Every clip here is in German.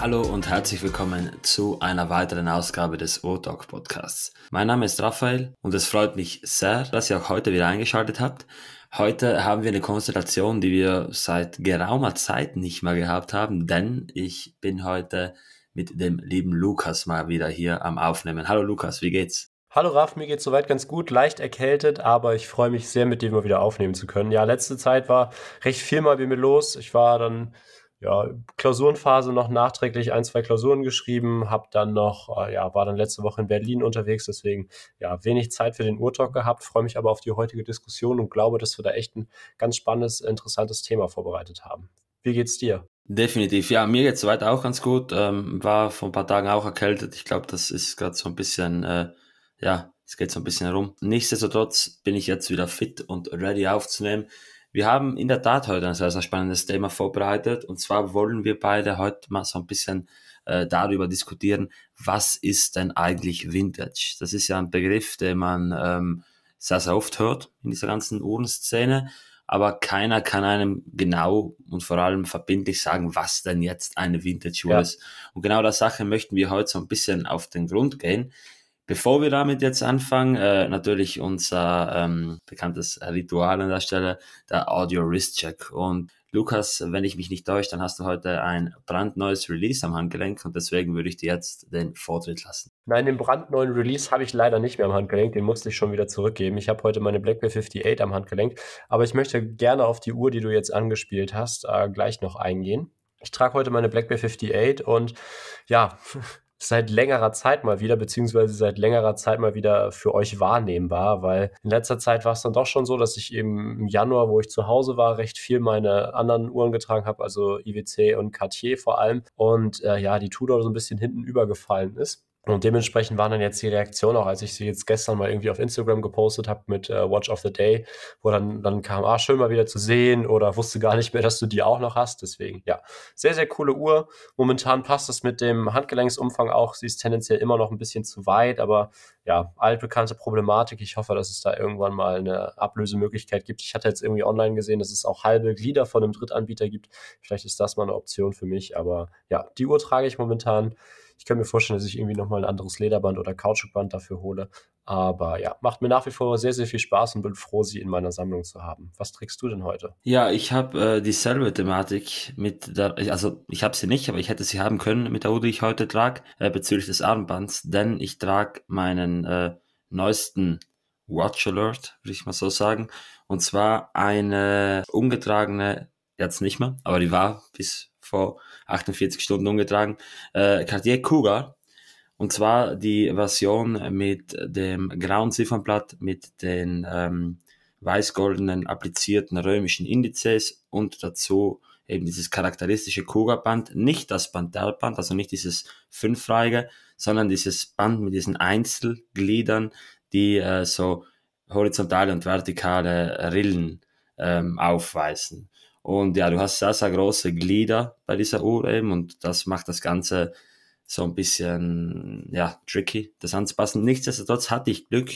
Hallo und herzlich willkommen zu einer weiteren Ausgabe des O-Talk Podcasts. Mein Name ist Raphael und es freut mich sehr, dass ihr auch heute wieder eingeschaltet habt. Heute haben wir eine Konstellation, die wir seit geraumer Zeit nicht mehr gehabt haben, denn ich bin heute mit dem lieben Lukas mal wieder hier am Aufnehmen. Hallo Lukas, wie geht's? Hallo Raf, mir geht's soweit ganz gut, leicht erkältet, aber ich freue mich sehr, mit dir mal wieder aufnehmen zu können. Ja, letzte Zeit war recht viel mal bei mir los. Ich war dann ja, Klausurenphase noch nachträglich ein, zwei Klausuren geschrieben, hab dann noch, äh, ja, war dann letzte Woche in Berlin unterwegs, deswegen ja, wenig Zeit für den Urtalk gehabt, freue mich aber auf die heutige Diskussion und glaube, dass wir da echt ein ganz spannendes, interessantes Thema vorbereitet haben. Wie geht's dir? Definitiv, ja, mir geht's soweit auch ganz gut. Ähm, war vor ein paar Tagen auch erkältet. Ich glaube, das ist gerade so ein bisschen, äh, ja, es geht so ein bisschen herum. Nichtsdestotrotz bin ich jetzt wieder fit und ready aufzunehmen. Wir haben in der Tat heute ein sehr, sehr spannendes Thema vorbereitet und zwar wollen wir beide heute mal so ein bisschen äh, darüber diskutieren, was ist denn eigentlich Vintage? Das ist ja ein Begriff, den man ähm, sehr, sehr oft hört in dieser ganzen Uhrenszene, aber keiner kann einem genau und vor allem verbindlich sagen, was denn jetzt eine Vintage-Uhr ja. ist. Und genau der Sache möchten wir heute so ein bisschen auf den Grund gehen Bevor wir damit jetzt anfangen, äh, natürlich unser ähm, bekanntes Ritual an der Stelle, der Audio Wrist Check. Und Lukas, wenn ich mich nicht täusche, dann hast du heute ein brandneues Release am Handgelenk und deswegen würde ich dir jetzt den Vortritt lassen. Nein, den brandneuen Release habe ich leider nicht mehr am Handgelenk, den musste ich schon wieder zurückgeben. Ich habe heute meine Blackberry 58 am Handgelenk, aber ich möchte gerne auf die Uhr, die du jetzt angespielt hast, äh, gleich noch eingehen. Ich trage heute meine Blackberry 58 und ja, seit längerer Zeit mal wieder, beziehungsweise seit längerer Zeit mal wieder für euch wahrnehmbar, weil in letzter Zeit war es dann doch schon so, dass ich eben im Januar, wo ich zu Hause war, recht viel meine anderen Uhren getragen habe, also IWC und Cartier vor allem. Und äh, ja, die Tudor so ein bisschen hinten übergefallen ist. Und dementsprechend waren dann jetzt die Reaktionen auch, als ich sie jetzt gestern mal irgendwie auf Instagram gepostet habe mit äh, Watch of the Day, wo dann, dann kam, ah, schön mal wieder zu sehen oder wusste gar nicht mehr, dass du die auch noch hast. Deswegen, ja, sehr, sehr coole Uhr. Momentan passt das mit dem Handgelenksumfang auch. Sie ist tendenziell immer noch ein bisschen zu weit, aber ja, altbekannte Problematik. Ich hoffe, dass es da irgendwann mal eine Ablösemöglichkeit gibt. Ich hatte jetzt irgendwie online gesehen, dass es auch halbe Glieder von einem Drittanbieter gibt. Vielleicht ist das mal eine Option für mich, aber ja, die Uhr trage ich momentan. Ich kann mir vorstellen, dass ich irgendwie nochmal ein anderes Lederband oder Kautschukband dafür hole. Aber ja, macht mir nach wie vor sehr, sehr viel Spaß und bin froh, sie in meiner Sammlung zu haben. Was trägst du denn heute? Ja, ich habe äh, dieselbe Thematik mit der, also ich habe sie nicht, aber ich hätte sie haben können mit der Uhr, die ich heute trage, äh, bezüglich des Armbands, denn ich trage meinen äh, neuesten Watch Alert, würde ich mal so sagen. Und zwar eine ungetragene, jetzt nicht mehr, aber die war bis vor 48 Stunden umgetragen. Äh, Cartier Cougar. Und zwar die Version mit dem grauen Ziffernblatt, mit den ähm, weiß-goldenen applizierten römischen Indizes und dazu eben dieses charakteristische kuga band nicht das Bandalband, also nicht dieses fünffreige, sondern dieses Band mit diesen Einzelgliedern, die äh, so horizontale und vertikale Rillen ähm, aufweisen. Und ja, du hast sehr, sehr große Glieder bei dieser Uhr eben und das macht das Ganze so ein bisschen, ja, tricky, das anzupassen. Nichtsdestotrotz hatte ich Glück.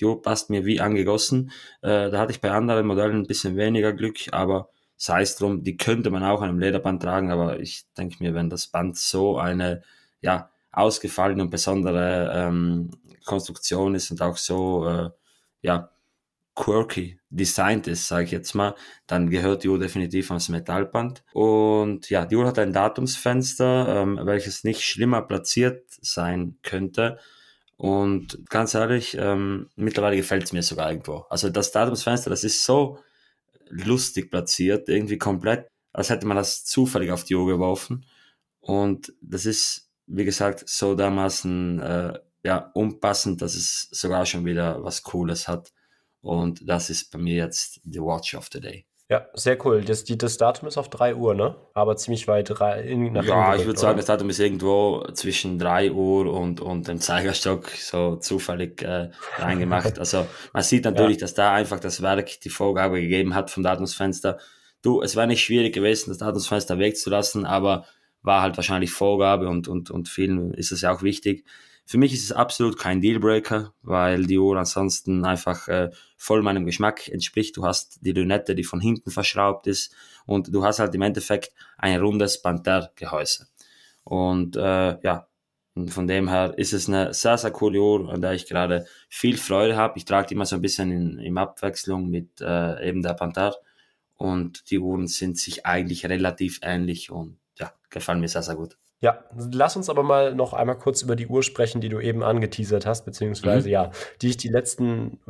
Die Uhr passt mir wie angegossen. Äh, da hatte ich bei anderen Modellen ein bisschen weniger Glück, aber sei es drum, die könnte man auch an einem Lederband tragen, aber ich denke mir, wenn das Band so eine, ja, ausgefallene und besondere ähm, Konstruktion ist und auch so, äh, ja, quirky designt ist, sage ich jetzt mal, dann gehört die Uhr definitiv ans Metallband. Und ja, die Uhr hat ein Datumsfenster, ähm, welches nicht schlimmer platziert sein könnte. Und ganz ehrlich, ähm, mittlerweile gefällt es mir sogar irgendwo. Also das Datumsfenster, das ist so lustig platziert, irgendwie komplett, als hätte man das zufällig auf die Uhr geworfen. Und das ist, wie gesagt, so dermaßen äh, ja, unpassend, dass es sogar schon wieder was Cooles hat. Und das ist bei mir jetzt The Watch of the Day. Ja, sehr cool. Das, die, das Datum ist auf 3 Uhr, ne? Aber ziemlich weit rein. nach Ja, ich würde sagen, das Datum ist irgendwo zwischen 3 Uhr und, und dem Zeigerstock so zufällig äh, reingemacht. also man sieht natürlich, ja. dass da einfach das Werk die Vorgabe gegeben hat vom Datumsfenster. Du, es wäre nicht schwierig gewesen, das Datumsfenster wegzulassen, aber war halt wahrscheinlich Vorgabe und, und, und vielen ist es ja auch wichtig. Für mich ist es absolut kein Dealbreaker, weil die Uhr ansonsten einfach äh, voll meinem Geschmack entspricht. Du hast die Lunette, die von hinten verschraubt ist und du hast halt im Endeffekt ein rundes Panther-Gehäuse. Und äh, ja, und von dem her ist es eine sehr, sehr coole Uhr, an der ich gerade viel Freude habe. Ich trage die immer so ein bisschen in, in Abwechslung mit äh, eben der Panther. Und die Uhren sind sich eigentlich relativ ähnlich und ja, gefallen mir sehr, sehr gut. Ja, lass uns aber mal noch einmal kurz über die Uhr sprechen, die du eben angeteasert hast, beziehungsweise mhm. ja, die ich die letzten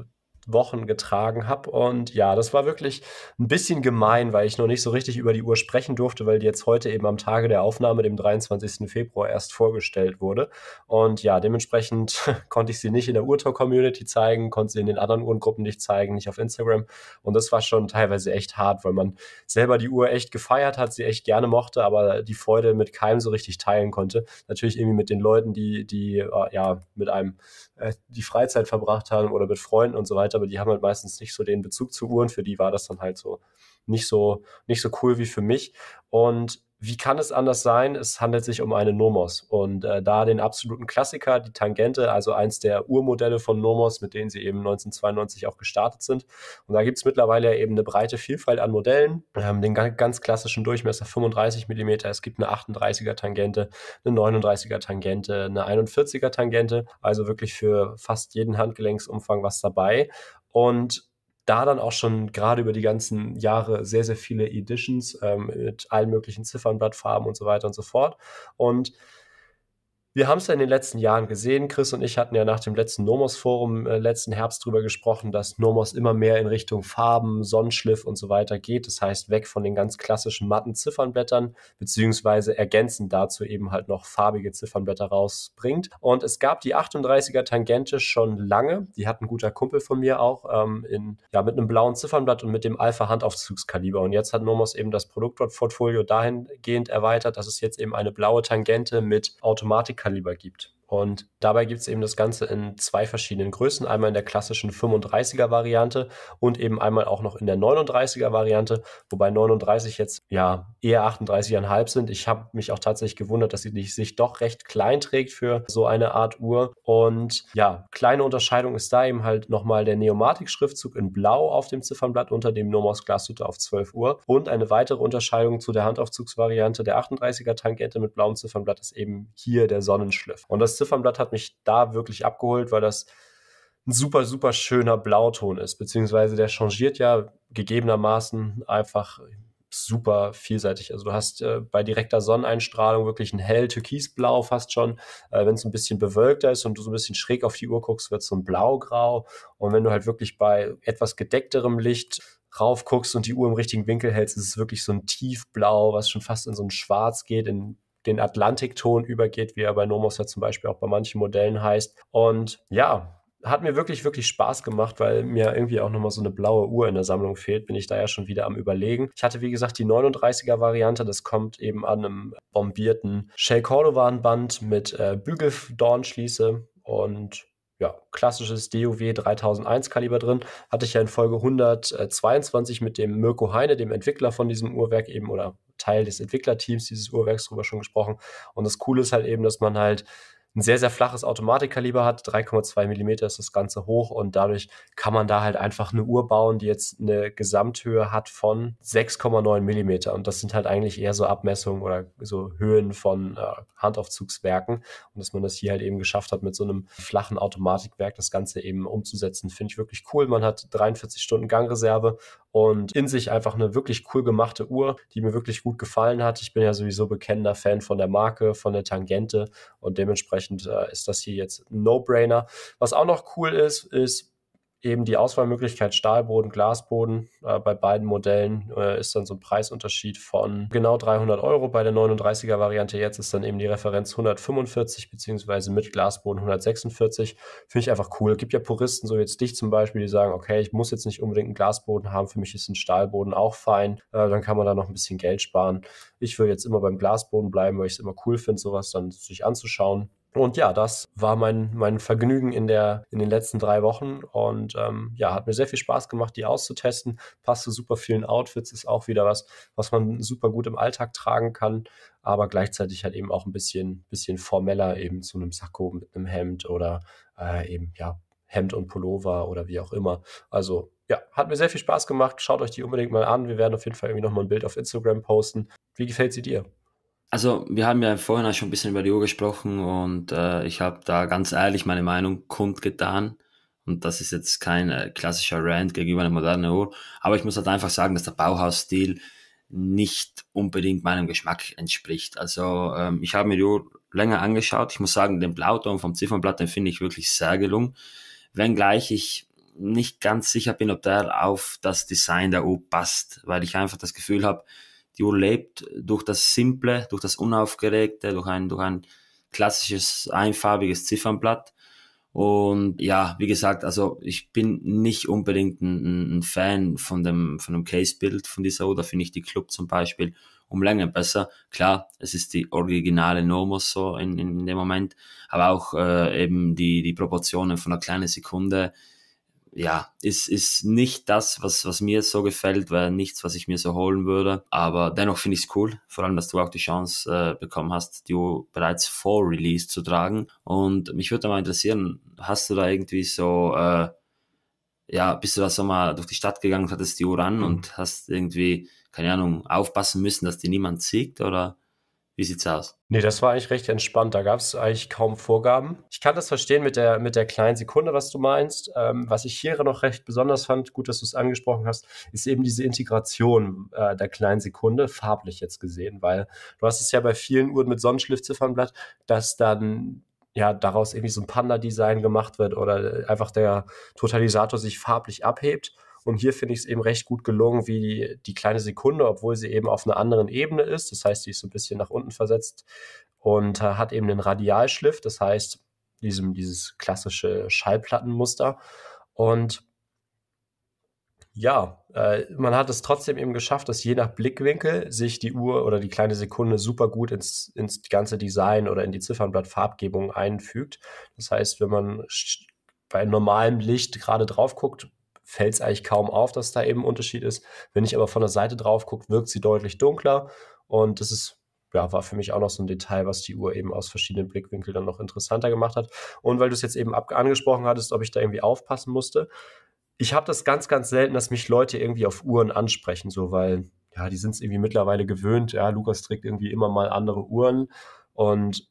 Wochen getragen habe. Und ja, das war wirklich ein bisschen gemein, weil ich noch nicht so richtig über die Uhr sprechen durfte, weil die jetzt heute eben am Tage der Aufnahme, dem 23. Februar, erst vorgestellt wurde. Und ja, dementsprechend konnte ich sie nicht in der Urtor-Community zeigen, konnte sie in den anderen Uhrengruppen nicht zeigen, nicht auf Instagram. Und das war schon teilweise echt hart, weil man selber die Uhr echt gefeiert hat, sie echt gerne mochte, aber die Freude mit keinem so richtig teilen konnte. Natürlich irgendwie mit den Leuten, die, die äh, ja mit einem äh, die Freizeit verbracht haben oder mit Freunden und so weiter aber die haben halt meistens nicht so den Bezug zu Uhren. Für die war das dann halt so nicht so, nicht so cool wie für mich. Und wie kann es anders sein? Es handelt sich um eine Nomos. Und äh, da den absoluten Klassiker, die Tangente, also eins der Urmodelle von Nomos, mit denen sie eben 1992 auch gestartet sind. Und da gibt es mittlerweile ja eben eine breite Vielfalt an Modellen. Ähm, den ganz klassischen Durchmesser 35 mm, es gibt eine 38er Tangente, eine 39er Tangente, eine 41er Tangente. Also wirklich für fast jeden Handgelenksumfang was dabei. Und da dann auch schon gerade über die ganzen Jahre sehr, sehr viele Editions ähm, mit allen möglichen Ziffernblattfarben und so weiter und so fort. Und wir haben es ja in den letzten Jahren gesehen. Chris und ich hatten ja nach dem letzten Nomos-Forum äh, letzten Herbst drüber gesprochen, dass Nomos immer mehr in Richtung Farben, Sonnenschliff und so weiter geht. Das heißt, weg von den ganz klassischen matten Ziffernblättern, beziehungsweise ergänzend dazu eben halt noch farbige Ziffernblätter rausbringt. Und es gab die 38er Tangente schon lange. Die hat ein guter Kumpel von mir auch ähm, in, ja, mit einem blauen Ziffernblatt und mit dem Alpha-Handaufzugskaliber. Und jetzt hat Nomos eben das Produktportfolio dahingehend erweitert, dass es jetzt eben eine blaue Tangente mit Automatik Kaliber gibt. Und dabei gibt es eben das Ganze in zwei verschiedenen Größen. Einmal in der klassischen 35er Variante und eben einmal auch noch in der 39er Variante, wobei 39 jetzt ja eher 38,5 sind. Ich habe mich auch tatsächlich gewundert, dass sie sich doch recht klein trägt für so eine Art Uhr. Und ja, kleine Unterscheidung ist da eben halt nochmal der Neomatik-Schriftzug in Blau auf dem Ziffernblatt unter dem Nomos Glashütte auf 12 Uhr. Und eine weitere Unterscheidung zu der Handaufzugsvariante der 38er tankette mit blauem Ziffernblatt ist eben hier der Sonnenschliff. Und das Ziffernblatt hat mich da wirklich abgeholt, weil das ein super, super schöner Blauton ist, beziehungsweise der changiert ja gegebenermaßen einfach super vielseitig. Also du hast äh, bei direkter Sonneneinstrahlung wirklich ein hell türkisblau fast schon. Äh, wenn es ein bisschen bewölkter ist und du so ein bisschen schräg auf die Uhr guckst, wird es so ein blaugrau. Und wenn du halt wirklich bei etwas gedeckterem Licht rauf guckst und die Uhr im richtigen Winkel hältst, ist es wirklich so ein tiefblau, was schon fast in so ein Schwarz geht, in den Atlantikton übergeht, wie er bei Nomos ja zum Beispiel auch bei manchen Modellen heißt. Und ja, hat mir wirklich, wirklich Spaß gemacht, weil mir irgendwie auch nochmal so eine blaue Uhr in der Sammlung fehlt, bin ich da ja schon wieder am überlegen. Ich hatte, wie gesagt, die 39er-Variante, das kommt eben an einem bombierten Shell Cordovan-Band mit äh, Bügeldornschließe und ja, klassisches DOW 3001 Kaliber drin. Hatte ich ja in Folge 122 mit dem Mirko Heine, dem Entwickler von diesem Uhrwerk eben oder Teil des Entwicklerteams dieses Uhrwerks drüber schon gesprochen. Und das Coole ist halt eben, dass man halt ein sehr, sehr flaches Automatikkaliber hat. 3,2 Millimeter ist das Ganze hoch und dadurch kann man da halt einfach eine Uhr bauen, die jetzt eine Gesamthöhe hat von 6,9 Millimeter. Und das sind halt eigentlich eher so Abmessungen oder so Höhen von äh, Handaufzugswerken. Und dass man das hier halt eben geschafft hat, mit so einem flachen Automatikwerk das Ganze eben umzusetzen, finde ich wirklich cool. Man hat 43 Stunden Gangreserve und in sich einfach eine wirklich cool gemachte Uhr, die mir wirklich gut gefallen hat. Ich bin ja sowieso bekennender Fan von der Marke, von der Tangente und dementsprechend äh, ist das hier jetzt ein No-Brainer. Was auch noch cool ist, ist eben die Auswahlmöglichkeit Stahlboden, Glasboden. Äh, bei beiden Modellen äh, ist dann so ein Preisunterschied von genau 300 Euro. Bei der 39er Variante jetzt ist dann eben die Referenz 145 beziehungsweise mit Glasboden 146. Finde ich einfach cool. Gibt ja Puristen, so jetzt dich zum Beispiel, die sagen, okay, ich muss jetzt nicht unbedingt einen Glasboden haben. Für mich ist ein Stahlboden auch fein. Äh, dann kann man da noch ein bisschen Geld sparen. Ich will jetzt immer beim Glasboden bleiben, weil ich es immer cool finde, sowas dann sich anzuschauen. Und ja, das war mein, mein Vergnügen in, der, in den letzten drei Wochen. Und ähm, ja, hat mir sehr viel Spaß gemacht, die auszutesten. Passt zu super vielen Outfits, ist auch wieder was, was man super gut im Alltag tragen kann, aber gleichzeitig halt eben auch ein bisschen, bisschen formeller, eben zu einem Sakko mit einem Hemd oder äh, eben ja, Hemd und Pullover oder wie auch immer. Also ja, hat mir sehr viel Spaß gemacht. Schaut euch die unbedingt mal an. Wir werden auf jeden Fall irgendwie nochmal ein Bild auf Instagram posten. Wie gefällt sie dir? Also, wir haben ja vorhin auch schon ein bisschen über die Uhr gesprochen und äh, ich habe da ganz ehrlich meine Meinung kundgetan. Und das ist jetzt kein äh, klassischer Rant gegenüber einer modernen Uhr. Aber ich muss halt einfach sagen, dass der Bauhausstil nicht unbedingt meinem Geschmack entspricht. Also, ähm, ich habe mir die Uhr länger angeschaut. Ich muss sagen, den Blauton vom Ziffernblatt, den finde ich wirklich sehr gelungen. Wenngleich ich nicht ganz sicher bin, ob der auf das Design der Uhr passt, weil ich einfach das Gefühl habe, die Uhr lebt durch das Simple, durch das Unaufgeregte, durch ein, durch ein klassisches, einfarbiges Ziffernblatt. Und ja, wie gesagt, also ich bin nicht unbedingt ein, ein Fan von dem, von dem Case-Bild von dieser Uhr. Da finde ich die Club zum Beispiel um Länge besser. Klar, es ist die originale Nomos so in, in, dem Moment, aber auch äh, eben die, die Proportionen von einer kleinen Sekunde ja, ist, ist nicht das, was, was mir so gefällt, weil nichts, was ich mir so holen würde. Aber dennoch finde ich es cool, vor allem, dass du auch die Chance äh, bekommen hast, die U bereits vor Release zu tragen. Und mich würde mal interessieren, hast du da irgendwie so, äh, ja, bist du da so mal durch die Stadt gegangen, hattest die Uhr an mhm. und hast irgendwie, keine Ahnung, aufpassen müssen, dass die niemand siegt oder? Wie sieht's aus? Nee, das war eigentlich recht entspannt. Da gab es eigentlich kaum Vorgaben. Ich kann das verstehen mit der, mit der kleinen Sekunde, was du meinst. Ähm, was ich hier noch recht besonders fand, gut, dass du es angesprochen hast, ist eben diese Integration äh, der kleinen Sekunde, farblich jetzt gesehen, weil du hast es ja bei vielen Uhren mit Sonnenschliffziffernblatt, dass dann ja, daraus irgendwie so ein Panda-Design gemacht wird oder einfach der Totalisator sich farblich abhebt. Und hier finde ich es eben recht gut gelungen, wie die, die kleine Sekunde, obwohl sie eben auf einer anderen Ebene ist. Das heißt, sie ist so ein bisschen nach unten versetzt und äh, hat eben den Radialschliff, das heißt, diesem, dieses klassische Schallplattenmuster. Und ja, äh, man hat es trotzdem eben geschafft, dass je nach Blickwinkel sich die Uhr oder die kleine Sekunde super gut ins, ins ganze Design oder in die Ziffernblattfarbgebung einfügt. Das heißt, wenn man bei normalem Licht gerade drauf guckt, fällt es eigentlich kaum auf, dass da eben ein Unterschied ist. Wenn ich aber von der Seite drauf gucke, wirkt sie deutlich dunkler und das ist ja, war für mich auch noch so ein Detail, was die Uhr eben aus verschiedenen Blickwinkeln dann noch interessanter gemacht hat. Und weil du es jetzt eben angesprochen hattest, ob ich da irgendwie aufpassen musste. Ich habe das ganz, ganz selten, dass mich Leute irgendwie auf Uhren ansprechen, so weil, ja, die sind es irgendwie mittlerweile gewöhnt. Ja, Lukas trägt irgendwie immer mal andere Uhren. Und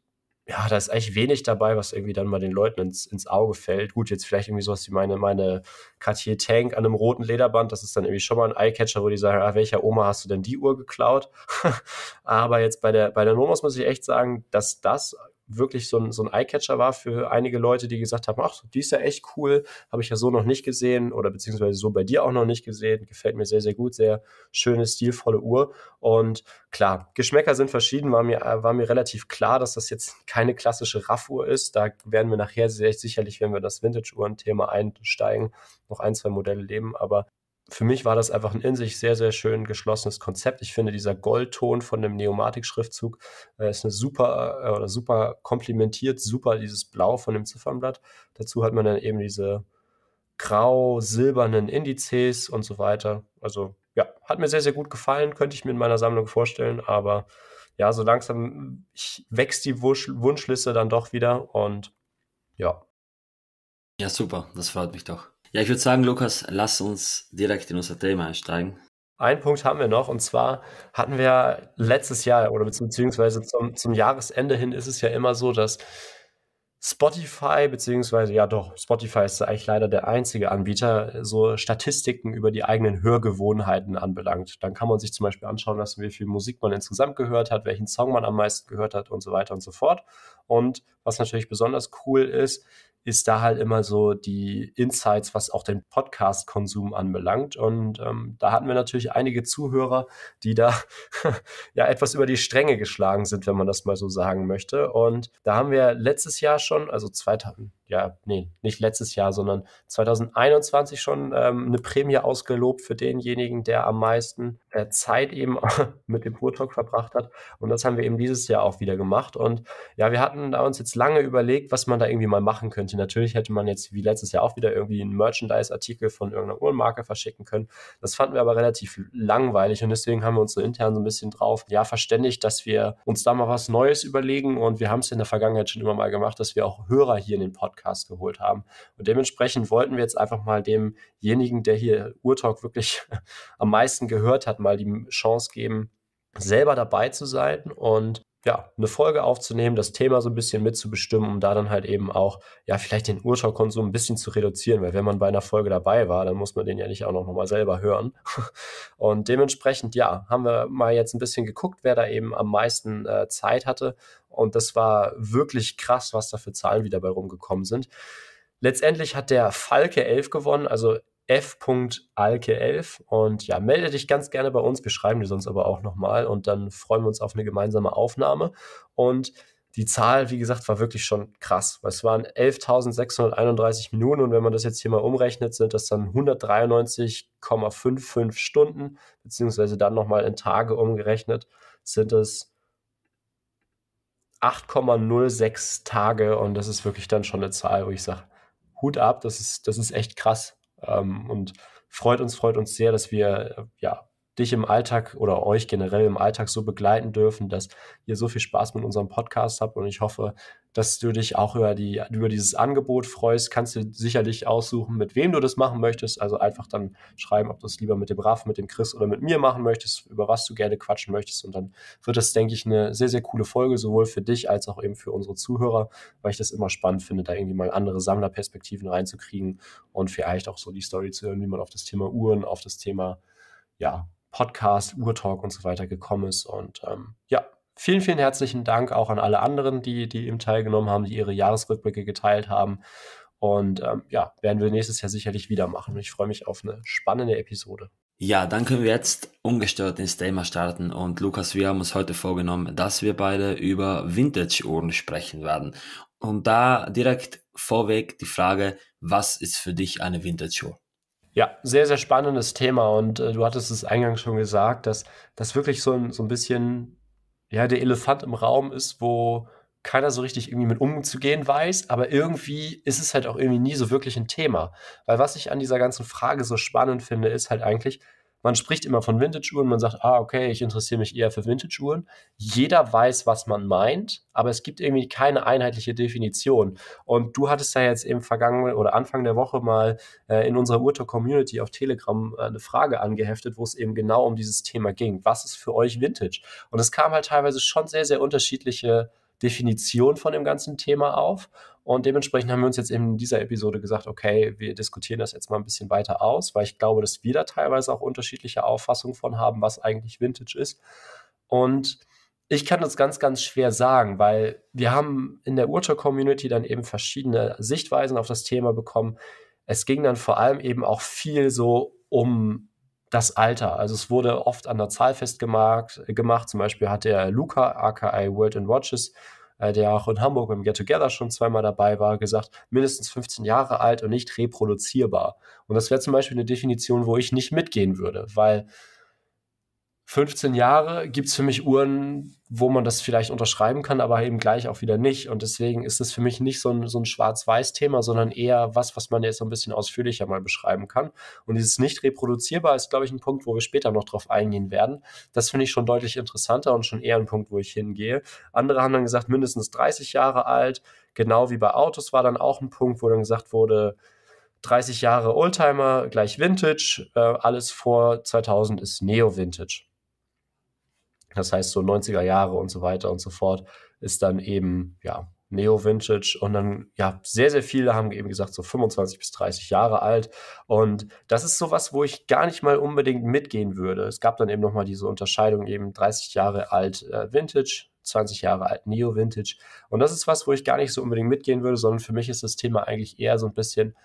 ja, da ist eigentlich wenig dabei, was irgendwie dann mal den Leuten ins, ins Auge fällt. Gut, jetzt vielleicht irgendwie sowas wie meine, meine Cartier Tank an einem roten Lederband, das ist dann irgendwie schon mal ein Eyecatcher, wo die sagen, ah, welcher Oma hast du denn die Uhr geklaut? Aber jetzt bei der, bei der Nomos muss ich echt sagen, dass das wirklich so ein, so ein Eyecatcher war für einige Leute, die gesagt haben, ach, die ist ja echt cool, habe ich ja so noch nicht gesehen oder beziehungsweise so bei dir auch noch nicht gesehen, gefällt mir sehr, sehr gut, sehr schöne, stilvolle Uhr und klar, Geschmäcker sind verschieden, war mir, war mir relativ klar, dass das jetzt keine klassische Raffuhr ist, da werden wir nachher sehr sicherlich, wenn wir das Vintage-Uhren-Thema einsteigen, noch ein, zwei Modelle leben, aber für mich war das einfach ein in sich sehr, sehr schön geschlossenes Konzept. Ich finde, dieser Goldton von dem Neomatik-Schriftzug äh, ist eine super äh, oder super komplementiert, super dieses Blau von dem Ziffernblatt. Dazu hat man dann eben diese grau-silbernen Indizes und so weiter. Also ja, hat mir sehr, sehr gut gefallen, könnte ich mir in meiner Sammlung vorstellen, aber ja, so langsam wächst die Wusch Wunschliste dann doch wieder und ja. Ja, super, das freut mich doch. Ja, ich würde sagen, Lukas, lass uns direkt in unser Thema einsteigen. Einen Punkt haben wir noch und zwar hatten wir letztes Jahr oder beziehungsweise zum, zum Jahresende hin ist es ja immer so, dass Spotify, beziehungsweise ja doch, Spotify ist eigentlich leider der einzige Anbieter, so Statistiken über die eigenen Hörgewohnheiten anbelangt. Dann kann man sich zum Beispiel anschauen lassen, wie viel Musik man insgesamt gehört hat, welchen Song man am meisten gehört hat und so weiter und so fort. Und was natürlich besonders cool ist, ist da halt immer so die Insights, was auch den Podcast-Konsum anbelangt. Und ähm, da hatten wir natürlich einige Zuhörer, die da ja etwas über die Stränge geschlagen sind, wenn man das mal so sagen möchte. Und da haben wir letztes Jahr schon, also 2000, ja, nee, nicht letztes Jahr, sondern 2021 schon ähm, eine Prämie ausgelobt für denjenigen, der am meisten äh, Zeit eben mit dem Ruhrtalk verbracht hat. Und das haben wir eben dieses Jahr auch wieder gemacht. Und ja, wir hatten da uns jetzt lange überlegt, was man da irgendwie mal machen könnte. Natürlich hätte man jetzt wie letztes Jahr auch wieder irgendwie einen Merchandise-Artikel von irgendeiner Uhrenmarke verschicken können. Das fanden wir aber relativ langweilig und deswegen haben wir uns so intern so ein bisschen drauf, ja, verständigt, dass wir uns da mal was Neues überlegen. Und wir haben es in der Vergangenheit schon immer mal gemacht, dass wir auch Hörer hier in den Podcast Podcast geholt haben. Und dementsprechend wollten wir jetzt einfach mal demjenigen, der hier Urtalk wirklich am meisten gehört hat, mal die Chance geben, selber dabei zu sein und ja, eine Folge aufzunehmen, das Thema so ein bisschen mitzubestimmen, um da dann halt eben auch, ja, vielleicht den Urteilkonsum ein bisschen zu reduzieren, weil wenn man bei einer Folge dabei war, dann muss man den ja nicht auch nochmal selber hören. Und dementsprechend, ja, haben wir mal jetzt ein bisschen geguckt, wer da eben am meisten äh, Zeit hatte. Und das war wirklich krass, was da für Zahlen wieder bei rumgekommen sind. Letztendlich hat der Falke 11 gewonnen, also f.alke11 und ja, melde dich ganz gerne bei uns. Wir schreiben dir sonst aber auch nochmal und dann freuen wir uns auf eine gemeinsame Aufnahme. Und die Zahl, wie gesagt, war wirklich schon krass. Es waren 11.631 Minuten und wenn man das jetzt hier mal umrechnet, sind das dann 193,55 Stunden, beziehungsweise dann nochmal in Tage umgerechnet, sind es 8,06 Tage und das ist wirklich dann schon eine Zahl, wo ich sage, Hut ab, das ist, das ist echt krass. Ähm, und freut uns, freut uns sehr, dass wir äh, ja dich im Alltag oder euch generell im Alltag so begleiten dürfen, dass ihr so viel Spaß mit unserem Podcast habt. Und ich hoffe, dass du dich auch über, die, über dieses Angebot freust. Kannst du sicherlich aussuchen, mit wem du das machen möchtest. Also einfach dann schreiben, ob du es lieber mit dem Raff, mit dem Chris oder mit mir machen möchtest, über was du gerne quatschen möchtest. Und dann wird das, denke ich, eine sehr, sehr coole Folge, sowohl für dich als auch eben für unsere Zuhörer, weil ich das immer spannend finde, da irgendwie mal andere Sammlerperspektiven reinzukriegen und vielleicht auch so die Story zu hören, wie man auf das Thema Uhren, auf das Thema ja, Podcast, Urtalk und so weiter gekommen ist. Und ähm, ja, vielen, vielen herzlichen Dank auch an alle anderen, die, die eben teilgenommen haben, die ihre Jahresrückblicke geteilt haben. Und ähm, ja, werden wir nächstes Jahr sicherlich wieder machen. ich freue mich auf eine spannende Episode. Ja, dann können wir jetzt ungestört ins Thema starten. Und Lukas, wir haben uns heute vorgenommen, dass wir beide über Vintage-Uhren sprechen werden. Und da direkt vorweg die Frage, was ist für dich eine Vintage-Uhr? Ja, sehr, sehr spannendes Thema. Und äh, du hattest es eingangs schon gesagt, dass das wirklich so ein, so ein bisschen ja, der Elefant im Raum ist, wo keiner so richtig irgendwie mit umzugehen weiß, aber irgendwie ist es halt auch irgendwie nie so wirklich ein Thema. Weil was ich an dieser ganzen Frage so spannend finde, ist halt eigentlich, man spricht immer von Vintage-Uhren, man sagt, ah, okay, ich interessiere mich eher für Vintage-Uhren. Jeder weiß, was man meint, aber es gibt irgendwie keine einheitliche Definition. Und du hattest ja jetzt im vergangenen oder Anfang der Woche mal äh, in unserer Urto-Community auf Telegram äh, eine Frage angeheftet, wo es eben genau um dieses Thema ging. Was ist für euch Vintage? Und es kam halt teilweise schon sehr, sehr unterschiedliche Definition von dem ganzen Thema auf. Und dementsprechend haben wir uns jetzt in dieser Episode gesagt, okay, wir diskutieren das jetzt mal ein bisschen weiter aus, weil ich glaube, dass wir da teilweise auch unterschiedliche Auffassungen von haben, was eigentlich Vintage ist. Und ich kann das ganz, ganz schwer sagen, weil wir haben in der Urteil-Community dann eben verschiedene Sichtweisen auf das Thema bekommen. Es ging dann vor allem eben auch viel so um das Alter. Also es wurde oft an der Zahl festgemacht. Äh, gemacht. Zum Beispiel hat der Luca, aka World and Watches, äh, der auch in Hamburg beim Get Together schon zweimal dabei war, gesagt, mindestens 15 Jahre alt und nicht reproduzierbar. Und das wäre zum Beispiel eine Definition, wo ich nicht mitgehen würde, weil 15 Jahre gibt es für mich Uhren, wo man das vielleicht unterschreiben kann, aber eben gleich auch wieder nicht. Und deswegen ist es für mich nicht so ein, so ein Schwarz-Weiß-Thema, sondern eher was, was man jetzt so ein bisschen ausführlicher mal beschreiben kann. Und dieses nicht reproduzierbar ist, glaube ich, ein Punkt, wo wir später noch drauf eingehen werden. Das finde ich schon deutlich interessanter und schon eher ein Punkt, wo ich hingehe. Andere haben dann gesagt, mindestens 30 Jahre alt. Genau wie bei Autos war dann auch ein Punkt, wo dann gesagt wurde, 30 Jahre Oldtimer gleich Vintage, äh, alles vor 2000 ist Neo-Vintage. Das heißt, so 90er Jahre und so weiter und so fort ist dann eben, ja, Neo-Vintage und dann, ja, sehr, sehr viele haben eben gesagt, so 25 bis 30 Jahre alt. Und das ist sowas, wo ich gar nicht mal unbedingt mitgehen würde. Es gab dann eben nochmal diese Unterscheidung eben 30 Jahre alt äh, Vintage, 20 Jahre alt Neo-Vintage. Und das ist was, wo ich gar nicht so unbedingt mitgehen würde, sondern für mich ist das Thema eigentlich eher so ein bisschen,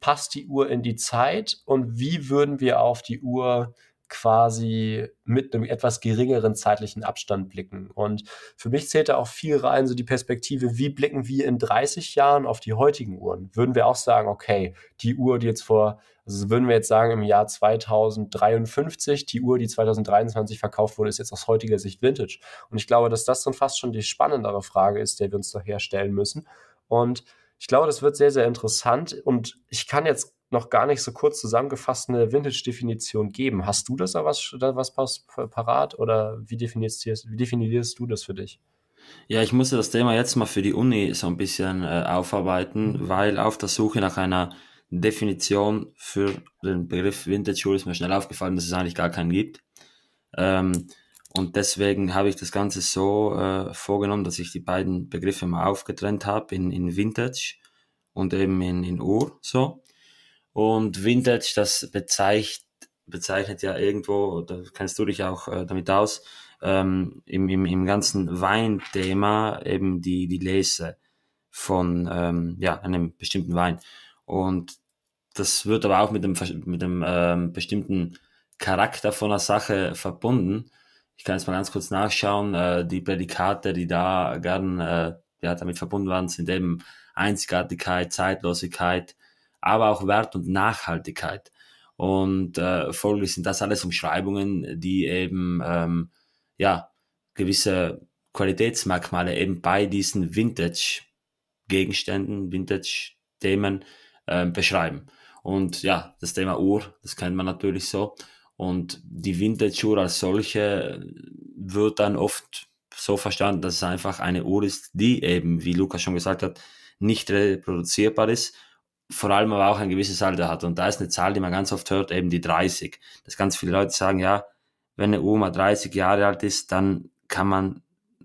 passt die Uhr in die Zeit und wie würden wir auf die Uhr quasi mit einem etwas geringeren zeitlichen Abstand blicken. Und für mich zählt da auch viel rein, so die Perspektive, wie blicken wir in 30 Jahren auf die heutigen Uhren? Würden wir auch sagen, okay, die Uhr, die jetzt vor, also würden wir jetzt sagen, im Jahr 2053, die Uhr, die 2023 verkauft wurde, ist jetzt aus heutiger Sicht Vintage. Und ich glaube, dass das dann fast schon die spannendere Frage ist, der wir uns daher stellen müssen. Und ich glaube, das wird sehr, sehr interessant. Und ich kann jetzt noch gar nicht so kurz zusammengefasst eine Vintage-Definition geben. Hast du das da was, da was parat oder wie definierst, wie definierst du das für dich? Ja, ich musste das Thema jetzt mal für die Uni so ein bisschen äh, aufarbeiten, mhm. weil auf der Suche nach einer Definition für den Begriff Vintage Jewel ist mir schnell aufgefallen, dass es eigentlich gar keinen gibt. Ähm, und deswegen habe ich das Ganze so äh, vorgenommen, dass ich die beiden Begriffe mal aufgetrennt habe in, in Vintage und eben in, in Uhr so. Und Vintage, das bezeichnet, bezeichnet ja irgendwo, da kennst du dich auch äh, damit aus, ähm, im, im, im ganzen Weinthema eben die, die Lese von ähm, ja, einem bestimmten Wein. Und das wird aber auch mit dem, mit dem ähm, bestimmten Charakter von einer Sache verbunden. Ich kann jetzt mal ganz kurz nachschauen. Äh, die Prädikate, die da gern äh, ja, damit verbunden waren, sind eben Einzigartigkeit, Zeitlosigkeit, aber auch Wert und Nachhaltigkeit. Und äh, folglich sind das alles Umschreibungen, die eben ähm, ja gewisse Qualitätsmerkmale eben bei diesen Vintage-Gegenständen, Vintage-Themen äh, beschreiben. Und ja, das Thema Uhr, das kennt man natürlich so. Und die Vintage-Uhr als solche äh, wird dann oft so verstanden, dass es einfach eine Uhr ist, die eben, wie Lukas schon gesagt hat, nicht reproduzierbar ist vor allem aber auch ein gewisses Alter hat. Und da ist eine Zahl, die man ganz oft hört, eben die 30. Dass ganz viele Leute sagen, ja, wenn eine Oma 30 Jahre alt ist, dann kann man